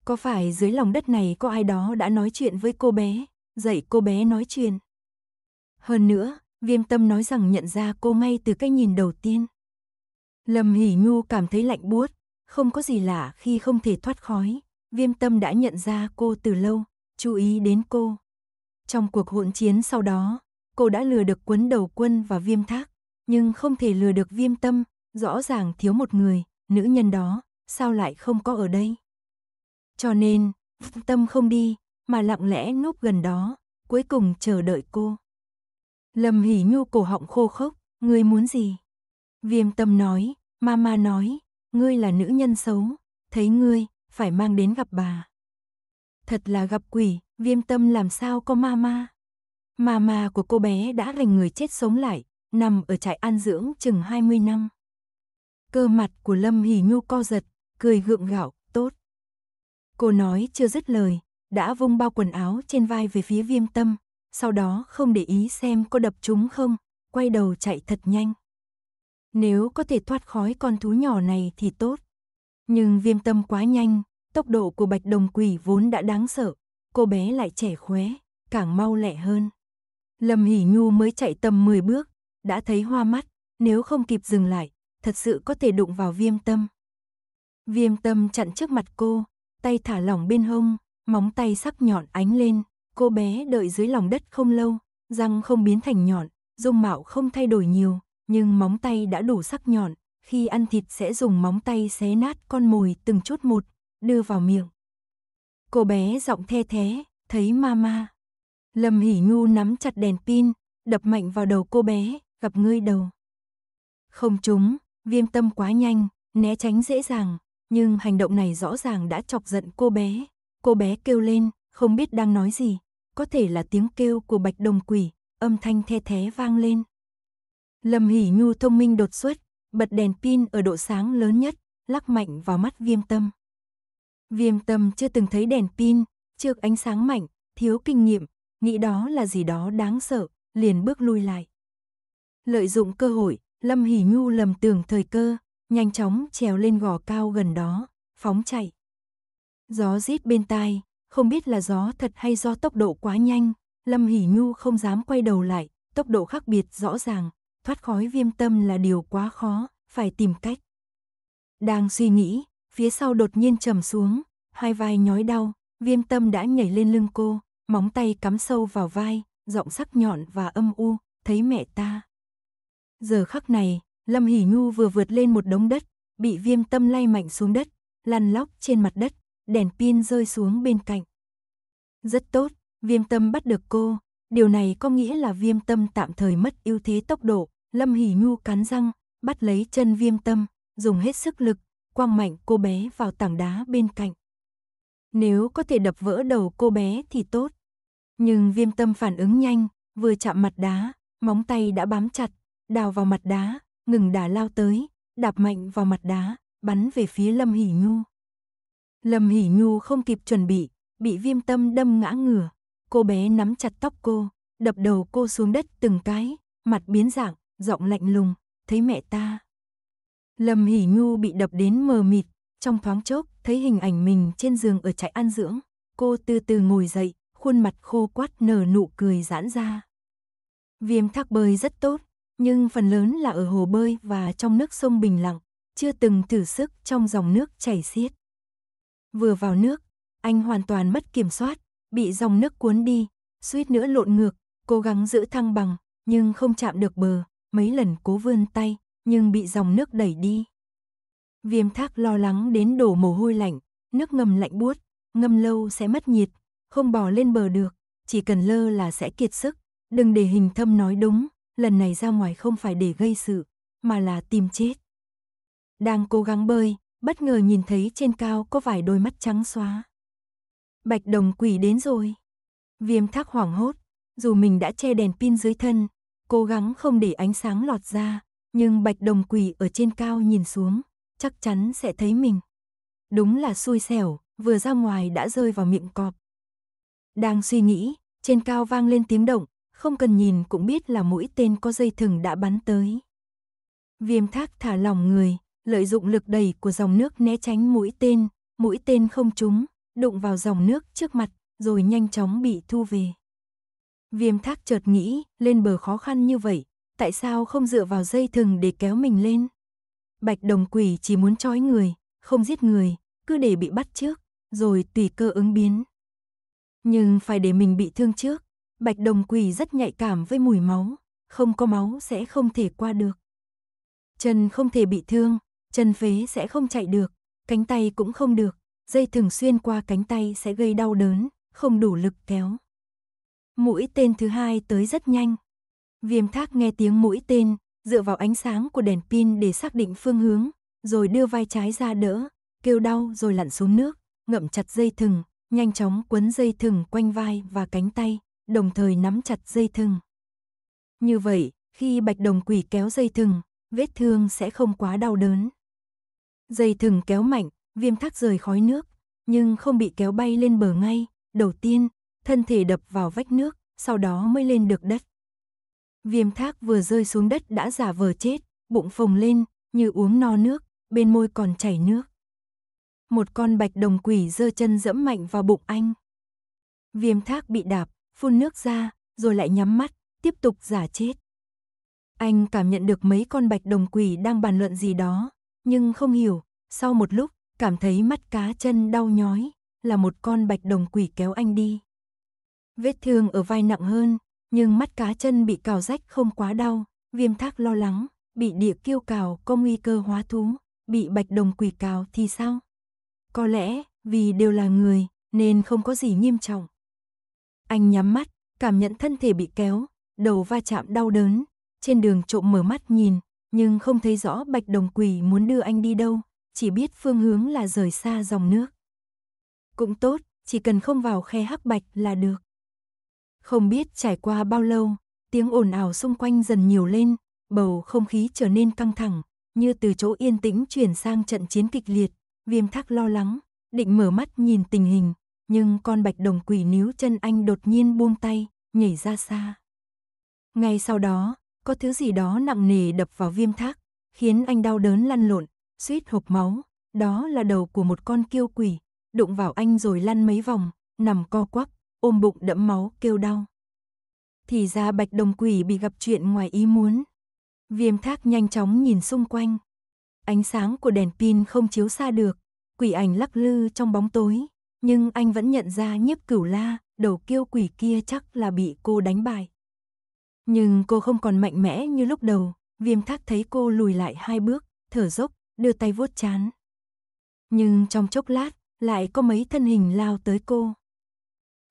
Có phải dưới lòng đất này có ai đó đã nói chuyện với cô bé, dạy cô bé nói chuyện? Hơn nữa, viêm tâm nói rằng nhận ra cô ngay từ cái nhìn đầu tiên. Lâm Hỷ Nhu cảm thấy lạnh buốt, không có gì lạ khi không thể thoát khói. Viêm tâm đã nhận ra cô từ lâu, chú ý đến cô. Trong cuộc hỗn chiến sau đó, cô đã lừa được quấn đầu quân và viêm thác, nhưng không thể lừa được viêm tâm, rõ ràng thiếu một người, nữ nhân đó, sao lại không có ở đây? Cho nên, tâm không đi, mà lặng lẽ núp gần đó, cuối cùng chờ đợi cô. Lâm Hỉ Nhu cổ họng khô khốc, ngươi muốn gì? Viêm tâm nói, mama nói, ngươi là nữ nhân xấu, thấy ngươi, phải mang đến gặp bà. Thật là gặp quỷ, viêm tâm làm sao có mama. Mama của cô bé đã lành người chết sống lại, nằm ở trại an dưỡng chừng 20 năm. Cơ mặt của Lâm Hỉ Nhu co giật, cười gượng gạo, Cô nói chưa dứt lời, đã vung bao quần áo trên vai về phía viêm tâm, sau đó không để ý xem có đập chúng không, quay đầu chạy thật nhanh. Nếu có thể thoát khói con thú nhỏ này thì tốt. Nhưng viêm tâm quá nhanh, tốc độ của bạch đồng quỷ vốn đã đáng sợ, cô bé lại trẻ khóe, càng mau lẹ hơn. Lâm Hỷ Nhu mới chạy tầm 10 bước, đã thấy hoa mắt, nếu không kịp dừng lại, thật sự có thể đụng vào viêm tâm. Viêm tâm chặn trước mặt cô, tay thả lỏng bên hông, móng tay sắc nhọn ánh lên, cô bé đợi dưới lòng đất không lâu, răng không biến thành nhọn, dung mạo không thay đổi nhiều, nhưng móng tay đã đủ sắc nhọn, khi ăn thịt sẽ dùng móng tay xé nát con mồi từng chút một, đưa vào miệng. Cô bé giọng the thế, thấy mama. Lâm Hỉ Nhu nắm chặt đèn pin, đập mạnh vào đầu cô bé, gặp ngươi đầu. Không trúng, viêm tâm quá nhanh, né tránh dễ dàng, nhưng hành động này rõ ràng đã chọc giận cô bé. Cô bé kêu lên, không biết đang nói gì, có thể là tiếng kêu của bạch đồng quỷ, âm thanh the thé vang lên. Lâm Hỷ Nhu thông minh đột xuất, bật đèn pin ở độ sáng lớn nhất, lắc mạnh vào mắt viêm tâm. Viêm tâm chưa từng thấy đèn pin, trước ánh sáng mạnh, thiếu kinh nghiệm, nghĩ đó là gì đó đáng sợ, liền bước lui lại. Lợi dụng cơ hội, Lâm Hỷ Nhu lầm tưởng thời cơ, nhanh chóng trèo lên gò cao gần đó, phóng chạy. Gió rít bên tai, không biết là gió thật hay do tốc độ quá nhanh, Lâm Hỷ Nhu không dám quay đầu lại, tốc độ khác biệt rõ ràng, thoát khói viêm tâm là điều quá khó, phải tìm cách. Đang suy nghĩ, phía sau đột nhiên trầm xuống, hai vai nhói đau, viêm tâm đã nhảy lên lưng cô, móng tay cắm sâu vào vai, giọng sắc nhọn và âm u, thấy mẹ ta. Giờ khắc này, Lâm Hỷ Nhu vừa vượt lên một đống đất, bị viêm tâm lay mạnh xuống đất, lăn lóc trên mặt đất, đèn pin rơi xuống bên cạnh. Rất tốt, viêm tâm bắt được cô, điều này có nghĩa là viêm tâm tạm thời mất ưu thế tốc độ. Lâm Hỷ Nhu cắn răng, bắt lấy chân viêm tâm, dùng hết sức lực, quăng mạnh cô bé vào tảng đá bên cạnh. Nếu có thể đập vỡ đầu cô bé thì tốt. Nhưng viêm tâm phản ứng nhanh, vừa chạm mặt đá, móng tay đã bám chặt, đào vào mặt đá, ngừng đà lao tới, đạp mạnh vào mặt đá, bắn về phía Lâm Hỷ Nhu. Lâm Hỷ Nhu không kịp chuẩn bị, bị viêm tâm đâm ngã ngửa. Cô bé nắm chặt tóc cô, đập đầu cô xuống đất từng cái, mặt biến dạng, giọng lạnh lùng, thấy mẹ ta. Lâm Hỷ Nhu bị đập đến mờ mịt, trong thoáng chốc thấy hình ảnh mình trên giường ở trại ăn dưỡng. Cô từ từ ngồi dậy, khuôn mặt khô quát nở nụ cười giãn ra. Viêm thác bơi rất tốt, nhưng phần lớn là ở hồ bơi và trong nước sông bình lặng, chưa từng thử sức trong dòng nước chảy xiết. Vừa vào nước, anh hoàn toàn mất kiểm soát, bị dòng nước cuốn đi, suýt nữa lộn ngược, cố gắng giữ thăng bằng, nhưng không chạm được bờ, mấy lần cố vươn tay, nhưng bị dòng nước đẩy đi. Viêm thác lo lắng đến đổ mồ hôi lạnh, nước ngầm lạnh buốt, ngâm lâu sẽ mất nhiệt, không bò lên bờ được, chỉ cần lơ là sẽ kiệt sức, đừng để hình thâm nói đúng, lần này ra ngoài không phải để gây sự, mà là tìm chết. Đang cố gắng bơi, bất ngờ nhìn thấy trên cao có vài đôi mắt trắng xóa. Bạch đồng quỷ đến rồi. Viêm thác hoảng hốt, dù mình đã che đèn pin dưới thân, cố gắng không để ánh sáng lọt ra, nhưng bạch đồng quỷ ở trên cao nhìn xuống, chắc chắn sẽ thấy mình. Đúng là xui xẻo, vừa ra ngoài đã rơi vào miệng cọp. Đang suy nghĩ, trên cao vang lên tiếng động, không cần nhìn cũng biết là mũi tên có dây thừng đã bắn tới. Viêm thác thả lỏng người, lợi dụng lực đẩy của dòng nước né tránh mũi tên, mũi tên không trúng, đụng vào dòng nước trước mặt, rồi nhanh chóng bị thu về. Viêm thác chợt nghĩ, lên bờ khó khăn như vậy, tại sao không dựa vào dây thừng để kéo mình lên? Bạch đồng quỷ chỉ muốn trói người, không giết người, cứ để bị bắt trước, rồi tùy cơ ứng biến. Nhưng phải để mình bị thương trước, Bạch đồng quỷ rất nhạy cảm với mùi máu, không có máu sẽ không thể qua được. Chân không thể bị thương, chân phế sẽ không chạy được, cánh tay cũng không được, dây thường xuyên qua cánh tay sẽ gây đau đớn, không đủ lực kéo. Mũi tên thứ hai tới rất nhanh. Viêm thác nghe tiếng mũi tên, dựa vào ánh sáng của đèn pin để xác định phương hướng, rồi đưa vai trái ra đỡ, kêu đau rồi lặn xuống nước, ngậm chặt dây thừng, nhanh chóng quấn dây thừng quanh vai và cánh tay, đồng thời nắm chặt dây thừng. Như vậy, khi bạch đồng quỷ kéo dây thừng, vết thương sẽ không quá đau đớn. Dây thừng kéo mạnh, viêm thác rời khói nước, nhưng không bị kéo bay lên bờ ngay. Đầu tiên, thân thể đập vào vách nước, sau đó mới lên được đất. Viêm thác vừa rơi xuống đất đã giả vờ chết, bụng phồng lên, như uống no nước, bên môi còn chảy nước. Một con bạch đồng quỷ giơ chân dẫm mạnh vào bụng anh. Viêm thác bị đạp, phun nước ra, rồi lại nhắm mắt, tiếp tục giả chết. Anh cảm nhận được mấy con bạch đồng quỷ đang bàn luận gì đó, nhưng không hiểu, sau một lúc, cảm thấy mắt cá chân đau nhói, là một con bạch đồng quỷ kéo anh đi. Vết thương ở vai nặng hơn, nhưng mắt cá chân bị cào rách không quá đau, viêm thác lo lắng, bị địa kiêu cào có nguy cơ hóa thú, bị bạch đồng quỷ cào thì sao? Có lẽ, vì đều là người, nên không có gì nghiêm trọng. Anh nhắm mắt, cảm nhận thân thể bị kéo, đầu va chạm đau đớn. Trên đường trộm mở mắt nhìn, nhưng không thấy rõ bạch đồng quỷ muốn đưa anh đi đâu, chỉ biết phương hướng là rời xa dòng nước. Cũng tốt, chỉ cần không vào khe hắc bạch là được. Không biết trải qua bao lâu, tiếng ồn ào xung quanh dần nhiều lên, bầu không khí trở nên căng thẳng, như từ chỗ yên tĩnh chuyển sang trận chiến kịch liệt, viêm thác lo lắng, định mở mắt nhìn tình hình, nhưng con bạch đồng quỷ níu chân anh đột nhiên buông tay, nhảy ra xa. Ngay sau đó, có thứ gì đó nặng nề đập vào viêm thác, khiến anh đau đớn lăn lộn, suýt hộp máu. Đó là đầu của một con kiêu quỷ, đụng vào anh rồi lăn mấy vòng, nằm co quắp, ôm bụng đẫm máu kêu đau. Thì ra bạch đồng quỷ bị gặp chuyện ngoài ý muốn. Viêm thác nhanh chóng nhìn xung quanh. Ánh sáng của đèn pin không chiếu xa được, quỷ ảnh lắc lư trong bóng tối, nhưng anh vẫn nhận ra nhiếp cửu la, đầu kiêu quỷ kia chắc là bị cô đánh bại. Nhưng cô không còn mạnh mẽ như lúc đầu, viêm thác thấy cô lùi lại hai bước, thở dốc, đưa tay vuốt chán. Nhưng trong chốc lát, lại có mấy thân hình lao tới cô.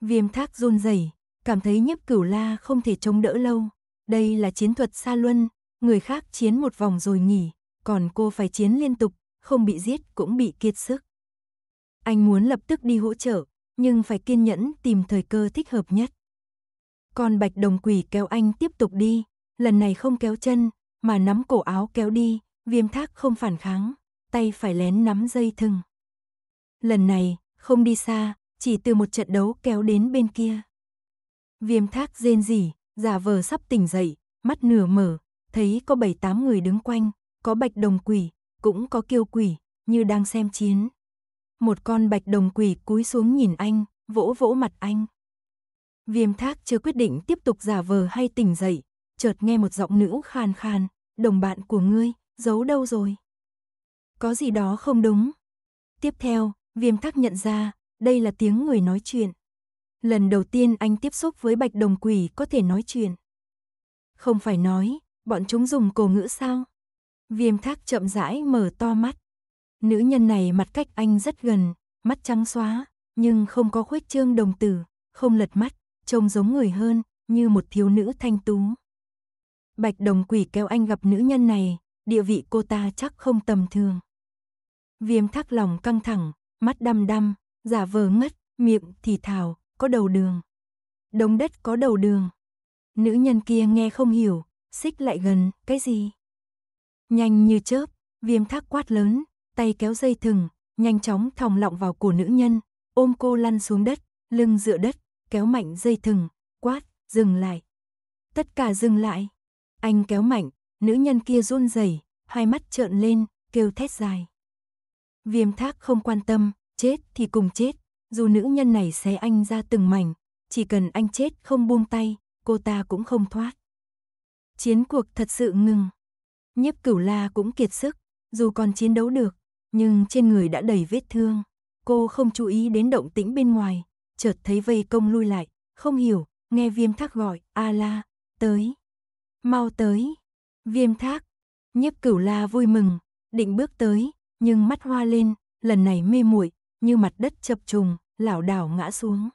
Viêm thác run rẩy, cảm thấy nhiếp cửu la không thể chống đỡ lâu. Đây là chiến thuật xa luân, người khác chiến một vòng rồi nghỉ, còn cô phải chiến liên tục, không bị giết cũng bị kiệt sức. Anh muốn lập tức đi hỗ trợ, nhưng phải kiên nhẫn tìm thời cơ thích hợp nhất. Con bạch đồng quỷ kéo anh tiếp tục đi, lần này không kéo chân, mà nắm cổ áo kéo đi, viêm thác không phản kháng, tay phải lén nắm dây thừng. Lần này, không đi xa, chỉ từ một trận đấu kéo đến bên kia. Viêm thác rên rỉ, giả vờ sắp tỉnh dậy, mắt nửa mở, thấy có bảy tám người đứng quanh, có bạch đồng quỷ, cũng có kiêu quỷ, như đang xem chiến một con bạch đồng quỷ cúi xuống nhìn anh, vỗ vỗ mặt anh. Viêm thác chưa quyết định tiếp tục giả vờ hay tỉnh dậy, chợt nghe một giọng nữ khàn khàn, đồng bạn của ngươi, giấu đâu rồi? Có gì đó không đúng. Tiếp theo, viêm thác nhận ra, đây là tiếng người nói chuyện. Lần đầu tiên anh tiếp xúc với bạch đồng quỷ có thể nói chuyện. Không phải nói, bọn chúng dùng cổ ngữ sao? Viêm thác chậm rãi mở to mắt. Nữ nhân này mặt cách anh rất gần, mắt trắng xóa, nhưng không có khuếch trương đồng tử, không lật mắt, trông giống người hơn, như một thiếu nữ thanh tú. Bạch đồng quỷ kêu anh gặp nữ nhân này, địa vị cô ta chắc không tầm thường. Viêm thắc lòng căng thẳng, mắt đăm đăm, giả vờ ngất, miệng thì thào, có đầu đường. Đống đất có đầu đường. Nữ nhân kia nghe không hiểu, xích lại gần, cái gì? Nhanh như chớp, viêm thác quát lớn, tay kéo dây thừng, nhanh chóng thòng lọng vào cổ nữ nhân, ôm cô lăn xuống đất, lưng dựa đất, kéo mạnh dây thừng, quát, dừng lại. Tất cả dừng lại. Anh kéo mạnh, nữ nhân kia run rẩy, hai mắt trợn lên, kêu thét dài. Viêm thác không quan tâm, chết thì cùng chết, dù nữ nhân này xé anh ra từng mảnh, chỉ cần anh chết không buông tay, cô ta cũng không thoát. Chiến cuộc thật sự ngừng. nhếp cửu la cũng kiệt sức, dù còn chiến đấu được, nhưng trên người đã đầy vết thương. Cô không chú ý đến động tĩnh bên ngoài, chợt thấy vây công lui lại, không hiểu, nghe viêm thác gọi, a la, tới, mau tới, viêm thác, nhiếp cửu la vui mừng, định bước tới, nhưng mắt hoa lên, lần này mê muội như mặt đất chập trùng, lảo đảo ngã xuống.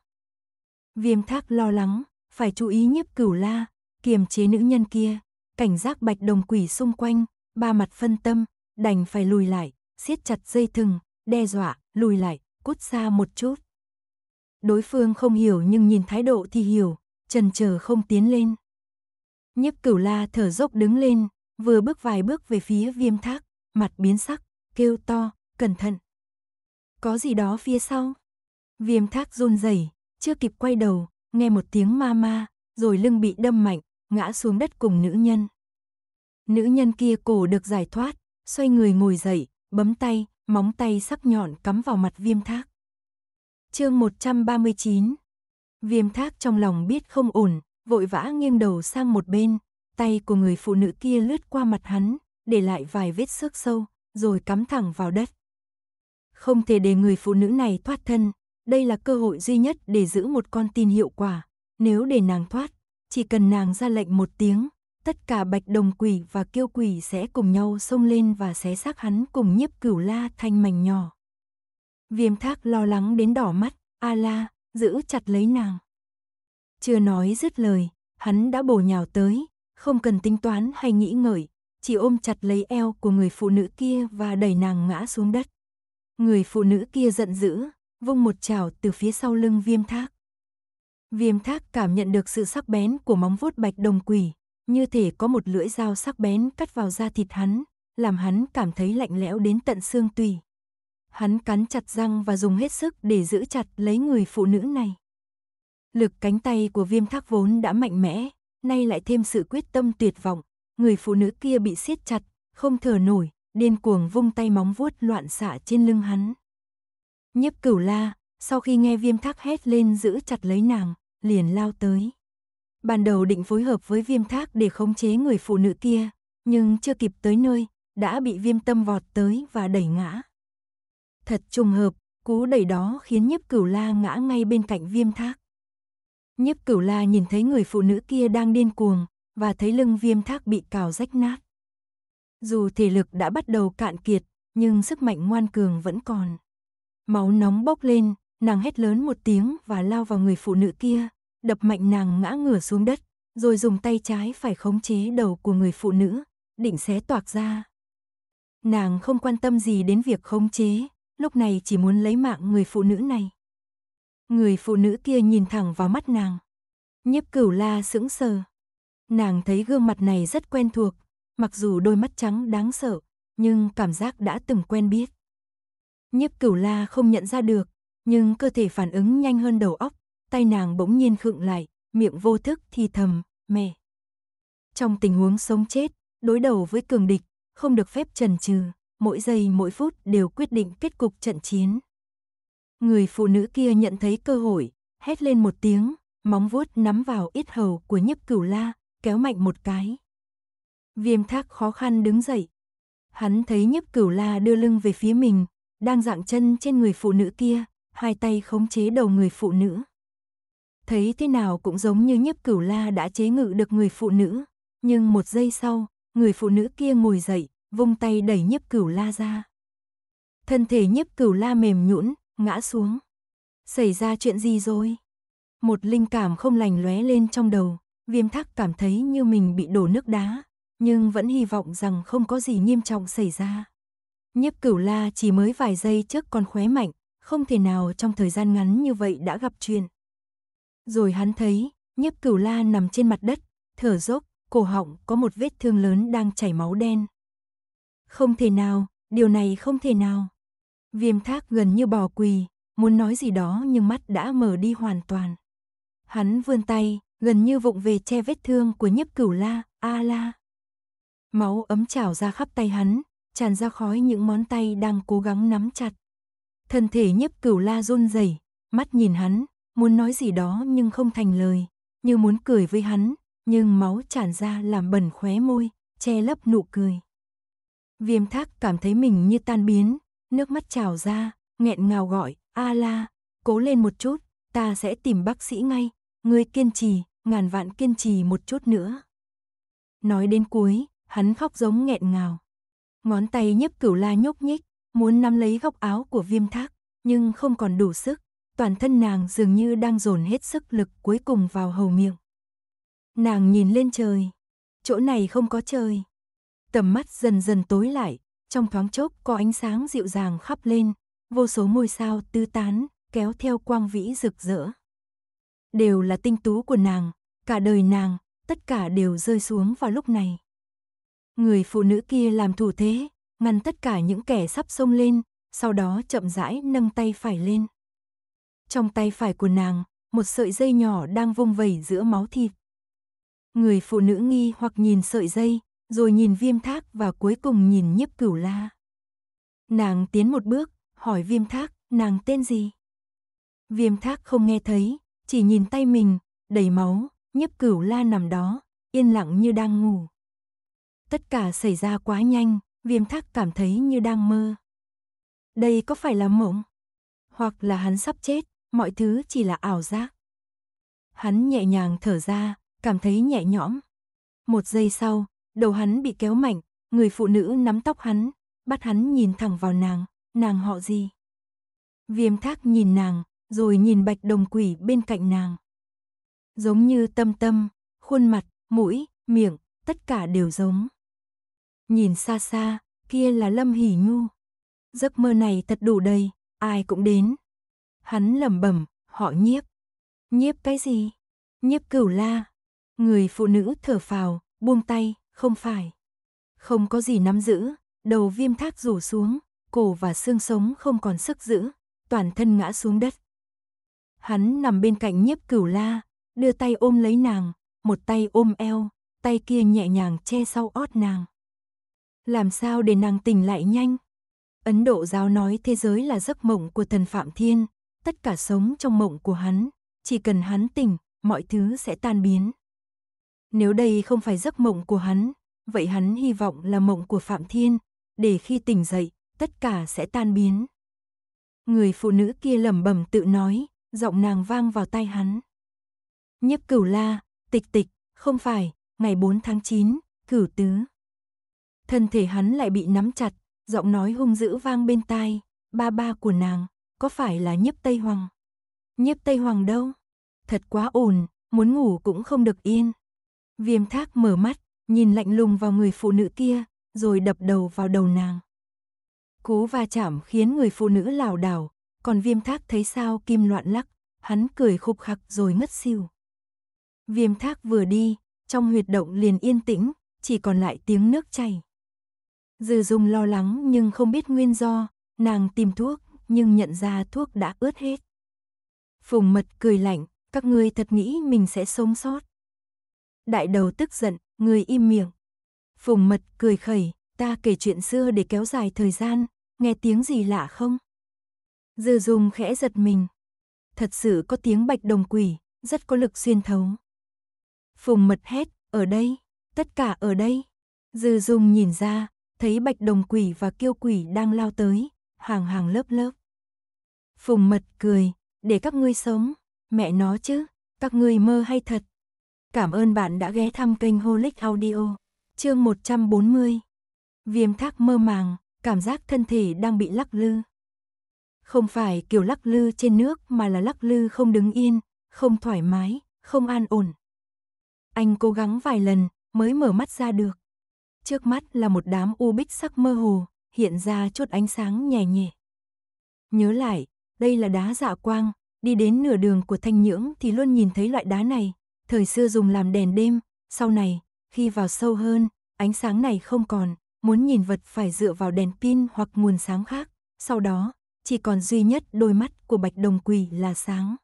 Viêm thác lo lắng, phải chú ý nhiếp cửu la, kiềm chế nữ nhân kia, cảnh giác bạch đồng quỷ xung quanh, ba mặt phân tâm, đành phải lùi lại, siết chặt dây thừng, đe dọa, lùi lại, cút xa một chút. Đối phương không hiểu nhưng nhìn thái độ thì hiểu, trần chờ không tiến lên. Nhiếp cửu la thở dốc đứng lên, vừa bước vài bước về phía viêm thác, mặt biến sắc, kêu to, cẩn thận. Có gì đó phía sau? Viêm thác run rẩy, chưa kịp quay đầu, nghe một tiếng ma ma, rồi lưng bị đâm mạnh, ngã xuống đất cùng nữ nhân. Nữ nhân kia cổ được giải thoát, xoay người ngồi dậy, bấm tay, móng tay sắc nhọn cắm vào mặt viêm thác. chương 139 Viêm thác trong lòng biết không ổn, vội vã nghiêng đầu sang một bên, tay của người phụ nữ kia lướt qua mặt hắn, để lại vài vết xước sâu, rồi cắm thẳng vào đất. Không thể để người phụ nữ này thoát thân, đây là cơ hội duy nhất để giữ một con tin hiệu quả, nếu để nàng thoát, chỉ cần nàng ra lệnh một tiếng, tất cả bạch đồng quỷ và kiêu quỷ sẽ cùng nhau xông lên và xé xác hắn cùng nhiếp cửu la thành mảnh nhỏ. Viêm thác lo lắng đến đỏ mắt, a la, giữ chặt lấy nàng. Chưa nói dứt lời, hắn đã bổ nhào tới, không cần tính toán hay nghĩ ngợi, chỉ ôm chặt lấy eo của người phụ nữ kia và đẩy nàng ngã xuống đất. Người phụ nữ kia giận dữ, vung một chảo từ phía sau lưng viêm thác. Viêm thác cảm nhận được sự sắc bén của móng vuốt bạch đồng quỷ, như thể có một lưỡi dao sắc bén cắt vào da thịt hắn, làm hắn cảm thấy lạnh lẽo đến tận xương tủy. Hắn cắn chặt răng và dùng hết sức để giữ chặt lấy người phụ nữ này. Lực cánh tay của viêm thác vốn đã mạnh mẽ, nay lại thêm sự quyết tâm tuyệt vọng, người phụ nữ kia bị siết chặt, không thở nổi, điên cuồng vung tay móng vuốt loạn xạ trên lưng hắn. Nhiếp cửu la, sau khi nghe viêm thác hét lên giữ chặt lấy nàng, liền lao tới. Ban đầu định phối hợp với viêm thác để khống chế người phụ nữ kia, nhưng chưa kịp tới nơi, đã bị viêm tâm vọt tới và đẩy ngã. Thật trùng hợp, cú đẩy đó khiến nhiếp cửu la ngã ngay bên cạnh viêm thác. Nhiếp cửu la nhìn thấy người phụ nữ kia đang điên cuồng và thấy lưng viêm thác bị cào rách nát. Dù thể lực đã bắt đầu cạn kiệt, nhưng sức mạnh ngoan cường vẫn còn. Máu nóng bốc lên, nàng hét lớn một tiếng và lao vào người phụ nữ kia, đập mạnh nàng ngã ngửa xuống đất, rồi dùng tay trái phải khống chế đầu của người phụ nữ, định xé toạc ra. Nàng không quan tâm gì đến việc khống chế, lúc này chỉ muốn lấy mạng người phụ nữ này. Người phụ nữ kia nhìn thẳng vào mắt nàng. Nhiếp cửu la sững sờ. Nàng thấy gương mặt này rất quen thuộc, mặc dù đôi mắt trắng đáng sợ, nhưng cảm giác đã từng quen biết. Nhiếp cửu la không nhận ra được, nhưng cơ thể phản ứng nhanh hơn đầu óc, tay nàng bỗng nhiên khựng lại, miệng vô thức thì thầm, mẹ. Trong tình huống sống chết, đối đầu với cường địch, không được phép trần trừ, mỗi giây mỗi phút đều quyết định kết cục trận chiến. Người phụ nữ kia nhận thấy cơ hội, hét lên một tiếng, móng vuốt nắm vào ít hầu của nhấp cửu la, kéo mạnh một cái. Viêm thác khó khăn đứng dậy. Hắn thấy nhấp cửu la đưa lưng về phía mình, đang dạng chân trên người phụ nữ kia, hai tay khống chế đầu người phụ nữ thấy thế nào cũng giống như nhiếp cửu la đã chế ngự được người phụ nữ. Nhưng một giây sau, người phụ nữ kia ngồi dậy, vung tay đẩy nhiếp cửu la ra. Thân thể nhiếp cửu la mềm nhũn, ngã xuống. Xảy ra chuyện gì rồi? Một linh cảm không lành lóe lên trong đầu, viêm thắc cảm thấy như mình bị đổ nước đá, nhưng vẫn hy vọng rằng không có gì nghiêm trọng xảy ra. Nhiếp cửu la chỉ mới vài giây trước còn khóe mạnh, không thể nào trong thời gian ngắn như vậy đã gặp chuyện. Rồi hắn thấy, nhiếp cửu la nằm trên mặt đất, thở dốc, cổ họng có một vết thương lớn đang chảy máu đen. Không thể nào, điều này không thể nào. Viêm thác gần như bò quỳ, muốn nói gì đó nhưng mắt đã mở đi hoàn toàn. Hắn vươn tay, gần như vụng về che vết thương của nhiếp cửu la, a la. Máu ấm trào ra khắp tay hắn, tràn ra khói những món tay đang cố gắng nắm chặt. Thân thể nhiếp cửu la run rẩy, mắt nhìn hắn, muốn nói gì đó nhưng không thành lời, như muốn cười với hắn, nhưng máu tràn ra làm bẩn khóe môi, che lấp nụ cười. Viêm thác cảm thấy mình như tan biến, nước mắt trào ra, nghẹn ngào gọi, a la, cố lên một chút, ta sẽ tìm bác sĩ ngay, ngươi kiên trì, ngàn vạn kiên trì một chút nữa. Nói đến cuối, hắn khóc giống nghẹn ngào. Ngón tay nhấp cửu la nhúc nhích, muốn nắm lấy góc áo của viêm thác, nhưng không còn đủ sức, toàn thân nàng dường như đang dồn hết sức lực cuối cùng vào hầu miệng. Nàng nhìn lên trời, chỗ này không có trời. Tầm mắt dần dần tối lại, trong thoáng chốc có ánh sáng dịu dàng khắp lên, vô số ngôi sao tư tán, kéo theo quang vĩ rực rỡ. Đều là tinh tú của nàng, cả đời nàng, tất cả đều rơi xuống vào lúc này. Người phụ nữ kia làm thủ thế, ngăn tất cả những kẻ sắp xông lên, sau đó chậm rãi nâng tay phải lên. Trong tay phải của nàng, một sợi dây nhỏ đang vung vẩy giữa máu thịt. Người phụ nữ nghi hoặc nhìn sợi dây, rồi nhìn viêm thác và cuối cùng nhìn nhiếp cửu la. Nàng tiến một bước, hỏi viêm thác, nàng tên gì? Viêm thác không nghe thấy, chỉ nhìn tay mình, đầy máu, nhiếp cửu la nằm đó, yên lặng như đang ngủ. Tất cả xảy ra quá nhanh, viêm thác cảm thấy như đang mơ. Đây có phải là mộng? Hoặc là hắn sắp chết? mọi thứ chỉ là ảo giác. Hắn nhẹ nhàng thở ra, cảm thấy nhẹ nhõm. Một giây sau, đầu hắn bị kéo mạnh, người phụ nữ nắm tóc hắn, bắt hắn nhìn thẳng vào nàng, nàng họ gì? Viêm thác nhìn nàng, rồi nhìn bạch đồng quỷ bên cạnh nàng. Giống như tâm tâm, khuôn mặt, mũi, miệng, tất cả đều giống. Nhìn xa xa, kia là Lâm Hỷ Nhu. Giấc mơ này thật đủ đầy, ai cũng đến, Hắn lẩm bẩm, họ nhiếp. Nhiếp cái gì? Nhiếp cửu la. Người phụ nữ thở phào, buông tay, không phải. Không có gì nắm giữ, đầu viêm thác rủ xuống, cổ và xương sống không còn sức giữ, toàn thân ngã xuống đất. Hắn nằm bên cạnh nhiếp cửu la, đưa tay ôm lấy nàng, một tay ôm eo, tay kia nhẹ nhàng che sau ót nàng. Làm sao để nàng tỉnh lại nhanh? Ấn Độ giáo nói thế giới là giấc mộng của thần Phạm Thiên, tất cả sống trong mộng của hắn, chỉ cần hắn tỉnh, mọi thứ sẽ tan biến. Nếu đây không phải giấc mộng của hắn, vậy hắn hy vọng là mộng của Phạm Thiên, để khi tỉnh dậy, tất cả sẽ tan biến. Người phụ nữ kia lẩm bẩm tự nói, giọng nàng vang vào tai hắn. Nhiếp cửu la, tịch tịch, không phải, ngày 4 tháng 9, cửu tứ. Thân thể hắn lại bị nắm chặt, giọng nói hung dữ vang bên tai, ba ba của nàng có phải là nhiếp Tây Hoàng? Nhiếp Tây Hoàng đâu? Thật quá ổn, muốn ngủ cũng không được yên. Viêm thác mở mắt, nhìn lạnh lùng vào người phụ nữ kia, rồi đập đầu vào đầu nàng. Cú va chạm khiến người phụ nữ lảo đảo, còn viêm thác thấy sao kim loạn lắc, hắn cười khục khặc rồi ngất xỉu. Viêm thác vừa đi, trong huyệt động liền yên tĩnh, chỉ còn lại tiếng nước chảy. Dư dung lo lắng nhưng không biết nguyên do, nàng tìm thuốc nhưng nhận ra thuốc đã ướt hết. Phùng mật cười lạnh, các ngươi thật nghĩ mình sẽ sống sót. Đại đầu tức giận, người im miệng. Phùng mật cười khẩy, ta kể chuyện xưa để kéo dài thời gian, nghe tiếng gì lạ không? Dư dung khẽ giật mình. Thật sự có tiếng bạch đồng quỷ, rất có lực xuyên thấu. Phùng mật hét, ở đây, tất cả ở đây. Dư dung nhìn ra, thấy bạch đồng quỷ và kiêu quỷ đang lao tới, hàng hàng lớp lớp. Phùng mật cười, để các ngươi sống, mẹ nó chứ, các ngươi mơ hay thật. Cảm ơn bạn đã ghé thăm kênh Holic Audio, chương 140. Viêm thác mơ màng, cảm giác thân thể đang bị lắc lư. Không phải kiểu lắc lư trên nước mà là lắc lư không đứng yên, không thoải mái, không an ổn. Anh cố gắng vài lần mới mở mắt ra được. Trước mắt là một đám u bích sắc mơ hồ, hiện ra chút ánh sáng nhẹ nhẹ. Nhớ lại, đây là đá dạ quang, đi đến nửa đường của Thanh Nhưỡng thì luôn nhìn thấy loại đá này, thời xưa dùng làm đèn đêm, sau này, khi vào sâu hơn, ánh sáng này không còn, muốn nhìn vật phải dựa vào đèn pin hoặc nguồn sáng khác, sau đó, chỉ còn duy nhất đôi mắt của Bạch Đồng Quỷ là sáng.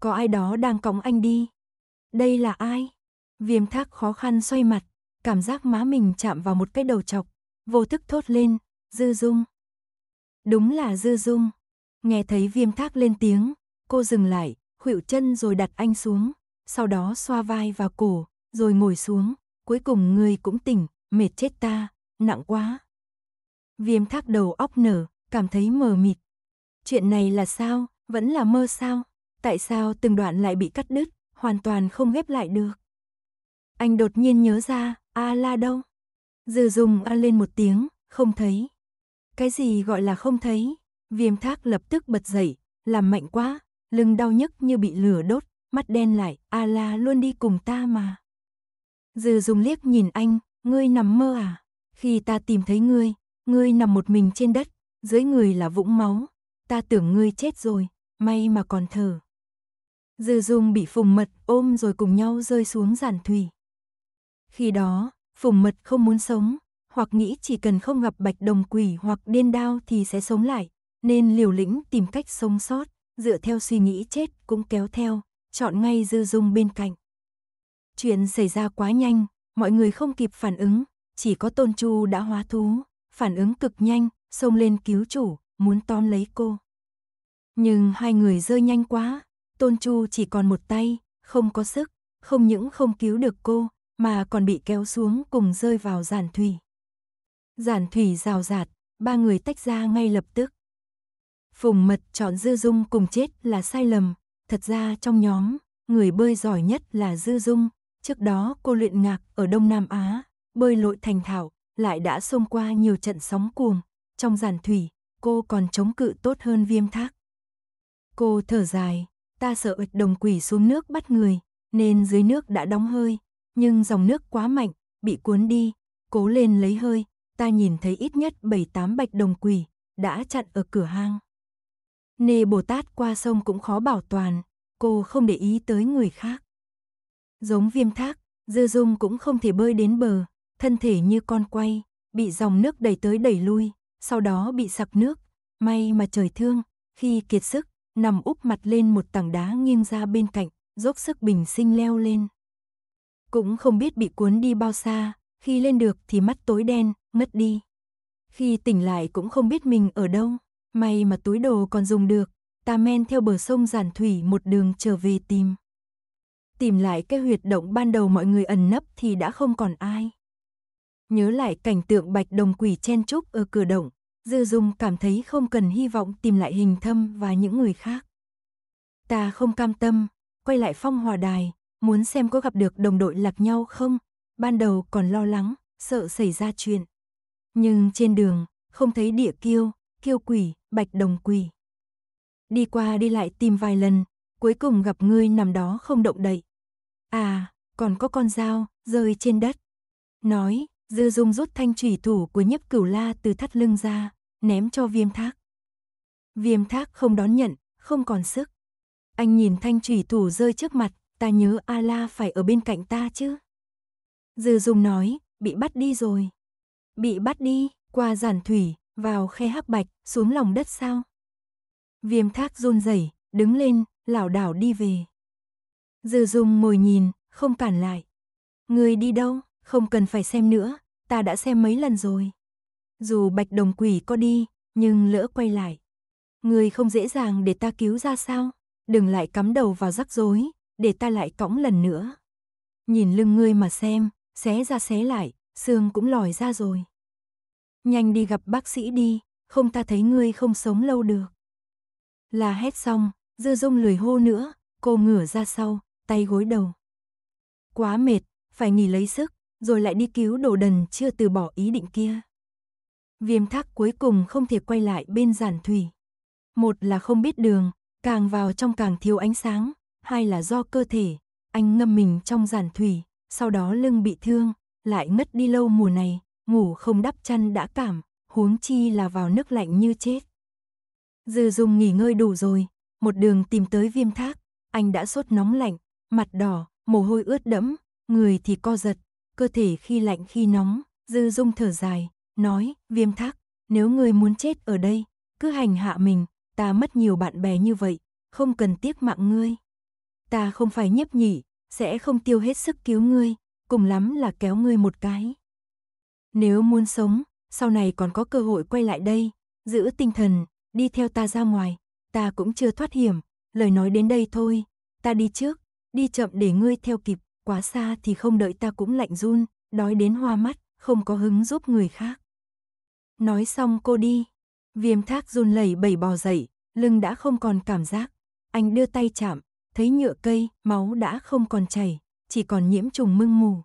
Có ai đó đang cõng anh đi. Đây là ai? Viêm thác khó khăn xoay mặt, cảm giác má mình chạm vào một cái đầu chọc, vô thức thốt lên, dư dung. Đúng là dư dung. Nghe thấy viêm thác lên tiếng, cô dừng lại, khuỵu chân rồi đặt anh xuống, sau đó xoa vai và cổ, rồi ngồi xuống, cuối cùng người cũng tỉnh, mệt chết ta, nặng quá. Viêm thác đầu óc nở, cảm thấy mờ mịt. Chuyện này là sao, vẫn là mơ sao, tại sao từng đoạn lại bị cắt đứt, hoàn toàn không ghép lại được. Anh đột nhiên nhớ ra, a la đâu? Dư dùng a lên một tiếng, không thấy. Cái gì gọi là không thấy? Viêm thác lập tức bật dậy, làm mạnh quá, lưng đau nhức như bị lửa đốt, mắt đen lại, a la luôn đi cùng ta mà. Dư dùng liếc nhìn anh, ngươi nằm mơ à? Khi ta tìm thấy ngươi, ngươi nằm một mình trên đất, dưới người là vũng máu, ta tưởng ngươi chết rồi, may mà còn thở. Dư Dung bị Phùng Mật ôm rồi cùng nhau rơi xuống giàn thủy. Khi đó, Phùng Mật không muốn sống, hoặc nghĩ chỉ cần không gặp Bạch Đồng Quỷ hoặc Điên Đao thì sẽ sống lại, nên liều lĩnh tìm cách sống sót, dựa theo suy nghĩ chết cũng kéo theo, chọn ngay dư dung bên cạnh. Chuyện xảy ra quá nhanh, mọi người không kịp phản ứng, chỉ có tôn chu đã hóa thú, phản ứng cực nhanh, xông lên cứu chủ, muốn tóm lấy cô. Nhưng hai người rơi nhanh quá, tôn chu chỉ còn một tay, không có sức, không những không cứu được cô, mà còn bị kéo xuống cùng rơi vào giàn thủy. Giàn thủy rào rạt, ba người tách ra ngay lập tức. Phùng Mật chọn Dư Dung cùng chết là sai lầm. Thật ra trong nhóm, người bơi giỏi nhất là Dư Dung. Trước đó cô luyện ngạc ở Đông Nam Á, bơi lội thành thạo, lại đã xông qua nhiều trận sóng cuồng. Trong giàn thủy, cô còn chống cự tốt hơn viêm thác. Cô thở dài, ta sợ đồng quỷ xuống nước bắt người, nên dưới nước đã đóng hơi. Nhưng dòng nước quá mạnh, bị cuốn đi, cố lên lấy hơi, ta nhìn thấy ít nhất 7-8 bạch đồng quỷ, đã chặn ở cửa hang nê Bồ Tát qua sông cũng khó bảo toàn, cô không để ý tới người khác. Giống viêm thác, dư dung cũng không thể bơi đến bờ, thân thể như con quay, bị dòng nước đẩy tới đẩy lui, sau đó bị sặc nước, may mà trời thương, khi kiệt sức, nằm úp mặt lên một tảng đá nghiêng ra bên cạnh, dốc sức bình sinh leo lên. Cũng không biết bị cuốn đi bao xa, khi lên được thì mắt tối đen, ngất đi. Khi tỉnh lại cũng không biết mình ở đâu. May mà túi đồ còn dùng được, ta men theo bờ sông Giản Thủy một đường trở về tìm. Tìm lại cái huyệt động ban đầu mọi người ẩn nấp thì đã không còn ai. Nhớ lại cảnh tượng bạch đồng quỷ chen trúc ở cửa động, Dư Dung cảm thấy không cần hy vọng tìm lại hình thâm và những người khác. Ta không cam tâm, quay lại phong hòa đài, muốn xem có gặp được đồng đội lạc nhau không, ban đầu còn lo lắng, sợ xảy ra chuyện. Nhưng trên đường, không thấy địa kiêu, kiêu quỷ, bạch đồng quỷ. Đi qua đi lại tìm vài lần, cuối cùng gặp ngươi nằm đó không động đậy. À, còn có con dao, rơi trên đất. Nói, Dư Dung rút thanh thủy thủ của nhấp cửu la từ thắt lưng ra, ném cho viêm thác. Viêm thác không đón nhận, không còn sức. Anh nhìn thanh thủy thủ rơi trước mặt, ta nhớ A-la phải ở bên cạnh ta chứ. Dư Dung nói, bị bắt đi rồi. Bị bắt đi, qua giản thủy, vào khe hắc bạch, xuống lòng đất sao? Viêm thác run rẩy, đứng lên, lảo đảo đi về. Dư dung mồi nhìn, không cản lại. Người đi đâu, không cần phải xem nữa, ta đã xem mấy lần rồi. Dù bạch đồng quỷ có đi, nhưng lỡ quay lại. Người không dễ dàng để ta cứu ra sao? Đừng lại cắm đầu vào rắc rối, để ta lại cõng lần nữa. Nhìn lưng ngươi mà xem, xé ra xé lại, xương cũng lòi ra rồi. Nhanh đi gặp bác sĩ đi, không ta thấy ngươi không sống lâu được. Là hét xong, dư dung lười hô nữa, cô ngửa ra sau, tay gối đầu. Quá mệt, phải nghỉ lấy sức, rồi lại đi cứu đồ đần chưa từ bỏ ý định kia. Viêm thác cuối cùng không thể quay lại bên giản thủy. Một là không biết đường, càng vào trong càng thiếu ánh sáng, hai là do cơ thể, anh ngâm mình trong giản thủy, sau đó lưng bị thương, lại ngất đi lâu mùa này, ngủ không đắp chăn đã cảm, huống chi là vào nước lạnh như chết. Dư Dung nghỉ ngơi đủ rồi, một đường tìm tới viêm thác, anh đã sốt nóng lạnh, mặt đỏ, mồ hôi ướt đẫm, người thì co giật, cơ thể khi lạnh khi nóng, Dư Dung thở dài, nói, viêm thác, nếu người muốn chết ở đây, cứ hành hạ mình, ta mất nhiều bạn bè như vậy, không cần tiếc mạng ngươi. Ta không phải nhiếp nhỉ, sẽ không tiêu hết sức cứu ngươi, cùng lắm là kéo ngươi một cái. Nếu muốn sống, sau này còn có cơ hội quay lại đây, giữ tinh thần, đi theo ta ra ngoài, ta cũng chưa thoát hiểm, lời nói đến đây thôi, ta đi trước, đi chậm để ngươi theo kịp, quá xa thì không đợi ta cũng lạnh run, đói đến hoa mắt, không có hứng giúp người khác. Nói xong cô đi, viêm thác run lẩy bẩy bò dậy, lưng đã không còn cảm giác, anh đưa tay chạm, thấy nhựa cây, máu đã không còn chảy, chỉ còn nhiễm trùng mưng mù.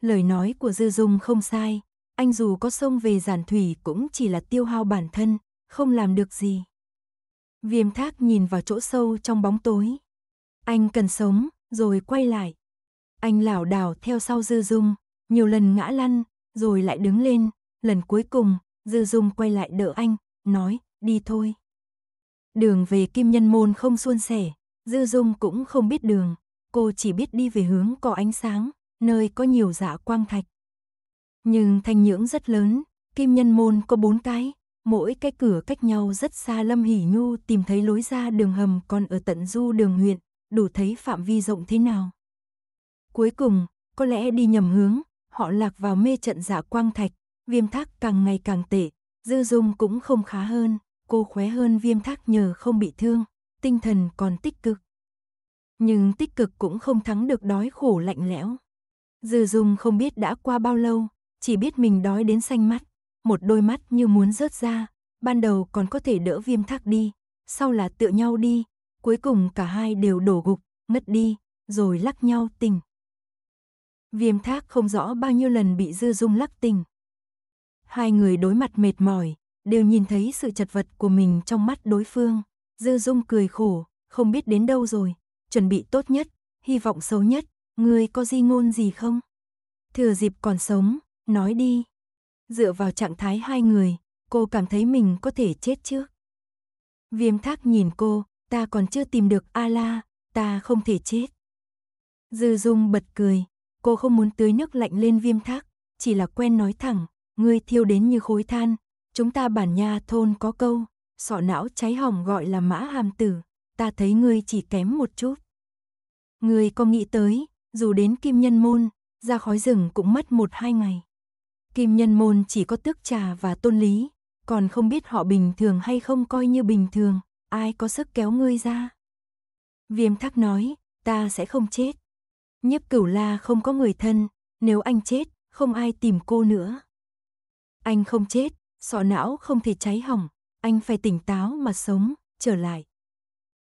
Lời nói của Dư Dung không sai, anh dù có sông về giản thủy cũng chỉ là tiêu hao bản thân, không làm được gì. Viêm thác nhìn vào chỗ sâu trong bóng tối. Anh cần sống, rồi quay lại. Anh lảo đảo theo sau Dư Dung, nhiều lần ngã lăn, rồi lại đứng lên. Lần cuối cùng, Dư Dung quay lại đỡ anh, nói, đi thôi. Đường về Kim Nhân Môn không suôn sẻ, Dư Dung cũng không biết đường, cô chỉ biết đi về hướng có ánh sáng, nơi có nhiều dạ quang thạch. Nhưng thanh nhưỡng rất lớn, kim nhân môn có bốn cái, mỗi cái cửa cách nhau rất xa Lâm Hỷ Nhu tìm thấy lối ra đường hầm còn ở tận du đường huyện, đủ thấy phạm vi rộng thế nào. Cuối cùng, có lẽ đi nhầm hướng, họ lạc vào mê trận dạ quang thạch, viêm thác càng ngày càng tệ, dư dung cũng không khá hơn, cô khóe hơn viêm thác nhờ không bị thương, tinh thần còn tích cực. Nhưng tích cực cũng không thắng được đói khổ lạnh lẽo. Dư Dung không biết đã qua bao lâu, chỉ biết mình đói đến xanh mắt, một đôi mắt như muốn rớt ra, ban đầu còn có thể đỡ viêm thác đi, sau là tựa nhau đi, cuối cùng cả hai đều đổ gục, ngất đi, rồi lắc nhau tỉnh. Viêm thác không rõ bao nhiêu lần bị Dư Dung lắc tỉnh. Hai người đối mặt mệt mỏi, đều nhìn thấy sự chật vật của mình trong mắt đối phương. Dư Dung cười khổ, không biết đến đâu rồi, chuẩn bị tốt nhất, hy vọng xấu nhất, người có di ngôn gì không? Thừa dịp còn sống, nói đi. Dựa vào trạng thái hai người, cô cảm thấy mình có thể chết trước. Viêm thác nhìn cô, ta còn chưa tìm được A-la, ta không thể chết. Dư dung bật cười, cô không muốn tưới nước lạnh lên viêm thác, chỉ là quen nói thẳng, người thiêu đến như khối than, chúng ta bản nha thôn có câu, sọ não cháy hỏng gọi là mã hàm tử, ta thấy ngươi chỉ kém một chút. Ngươi có nghĩ tới, dù đến Kim Nhân Môn, ra khói rừng cũng mất một hai ngày. Kim Nhân Môn chỉ có tước trà và tôn lý, còn không biết họ bình thường hay không coi như bình thường, ai có sức kéo ngươi ra. Viêm thắc nói, ta sẽ không chết. Nhiếp cửu la không có người thân, nếu anh chết, không ai tìm cô nữa. Anh không chết, sọ não không thể cháy hỏng, anh phải tỉnh táo mà sống, trở lại.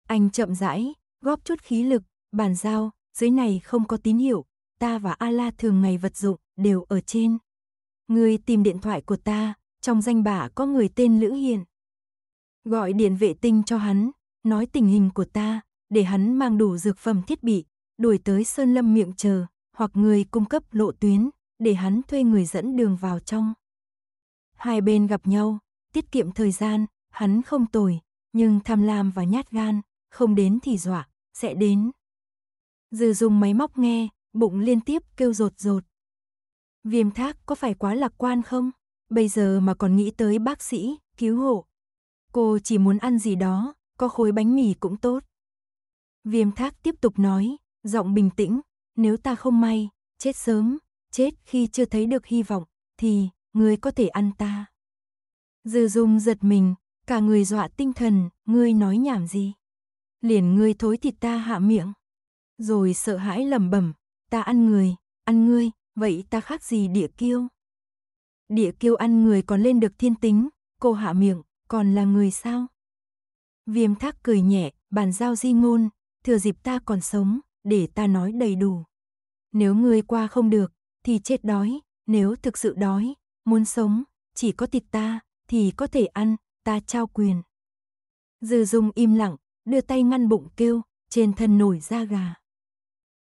Anh chậm rãi, góp chút khí lực, bàn giao, dưới này không có tín hiệu, ta và Ala thường ngày vật dụng đều ở trên. Người tìm điện thoại của ta, trong danh bạ có người tên Lữ Hiền. Gọi điện vệ tinh cho hắn, nói tình hình của ta, để hắn mang đủ dược phẩm thiết bị, đuổi tới Sơn Lâm miệng chờ, hoặc người cung cấp lộ tuyến, để hắn thuê người dẫn đường vào trong. Hai bên gặp nhau, tiết kiệm thời gian, hắn không tồi, nhưng tham lam và nhát gan, không đến thì dọa, sẽ đến. Dư dùng máy móc nghe, bụng liên tiếp kêu rột rột. Viêm thác có phải quá lạc quan không? Bây giờ mà còn nghĩ tới bác sĩ, cứu hộ. Cô chỉ muốn ăn gì đó, có khối bánh mì cũng tốt. Viêm thác tiếp tục nói, giọng bình tĩnh, nếu ta không may, chết sớm, chết khi chưa thấy được hy vọng, thì ngươi có thể ăn ta. Dư dung giật mình, cả người dọa tinh thần, ngươi nói nhảm gì? Liền ngươi thối thịt ta hạ miệng rồi sợ hãi lẩm bẩm, ta ăn người, ăn ngươi, vậy ta khác gì địa kiêu? Địa kiêu ăn người còn lên được thiên tính, cô hạ miệng, còn là người sao? Viêm thác cười nhẹ, bàn giao di ngôn, thừa dịp ta còn sống, để ta nói đầy đủ. Nếu ngươi qua không được, thì chết đói, nếu thực sự đói, muốn sống, chỉ có thịt ta, thì có thể ăn, ta trao quyền. Dư dung im lặng, đưa tay ngăn bụng kêu, trên thân nổi da gà.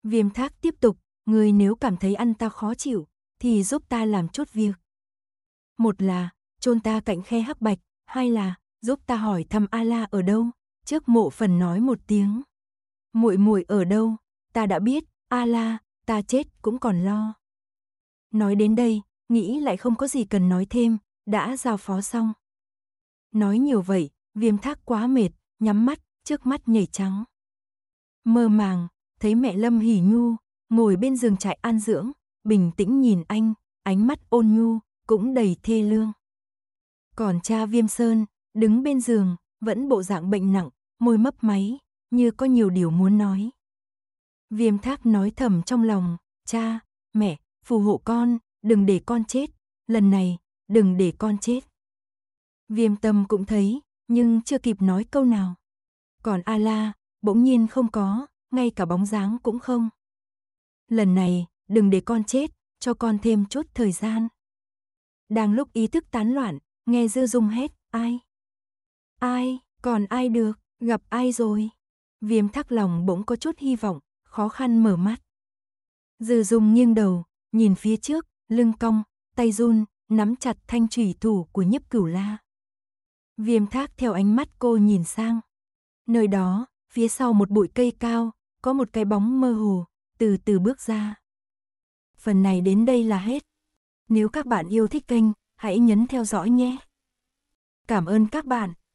Viêm thác tiếp tục, ngươi nếu cảm thấy ăn ta khó chịu, thì giúp ta làm chút việc. Một là, chôn ta cạnh khe hắc bạch, hai là, giúp ta hỏi thăm A-la ở đâu, trước mộ phần nói một tiếng. muội muội ở đâu, ta đã biết, A-la, ta chết cũng còn lo. Nói đến đây, nghĩ lại không có gì cần nói thêm, đã giao phó xong. Nói nhiều vậy, viêm thác quá mệt, nhắm mắt, trước mắt nhảy trắng. Mơ màng, thấy mẹ Lâm Hỉ Nhu ngồi bên giường trại an dưỡng, bình tĩnh nhìn anh, ánh mắt ôn nhu cũng đầy thê lương. Còn cha Viêm Sơn đứng bên giường, vẫn bộ dạng bệnh nặng, môi mấp máy, như có nhiều điều muốn nói. Viêm Thác nói thầm trong lòng, "Cha, mẹ, phù hộ con, đừng để con chết, lần này đừng để con chết." Viêm Tâm cũng thấy, nhưng chưa kịp nói câu nào. Còn A La bỗng nhiên không có, ngay cả bóng dáng cũng không. Lần này, đừng để con chết, cho con thêm chút thời gian. Đang lúc ý thức tán loạn, nghe dư dung hết. ai? Ai, còn ai được, gặp ai rồi? Viêm thắc lòng bỗng có chút hy vọng, khó khăn mở mắt. Dư dung nghiêng đầu, nhìn phía trước, lưng cong, tay run, nắm chặt thanh thủy thủ của Nhấp cửu la. Viêm thác theo ánh mắt cô nhìn sang. Nơi đó, phía sau một bụi cây cao, có một cái bóng mơ hồ, từ từ bước ra. Phần này đến đây là hết. Nếu các bạn yêu thích kênh, hãy nhấn theo dõi nhé. Cảm ơn các bạn.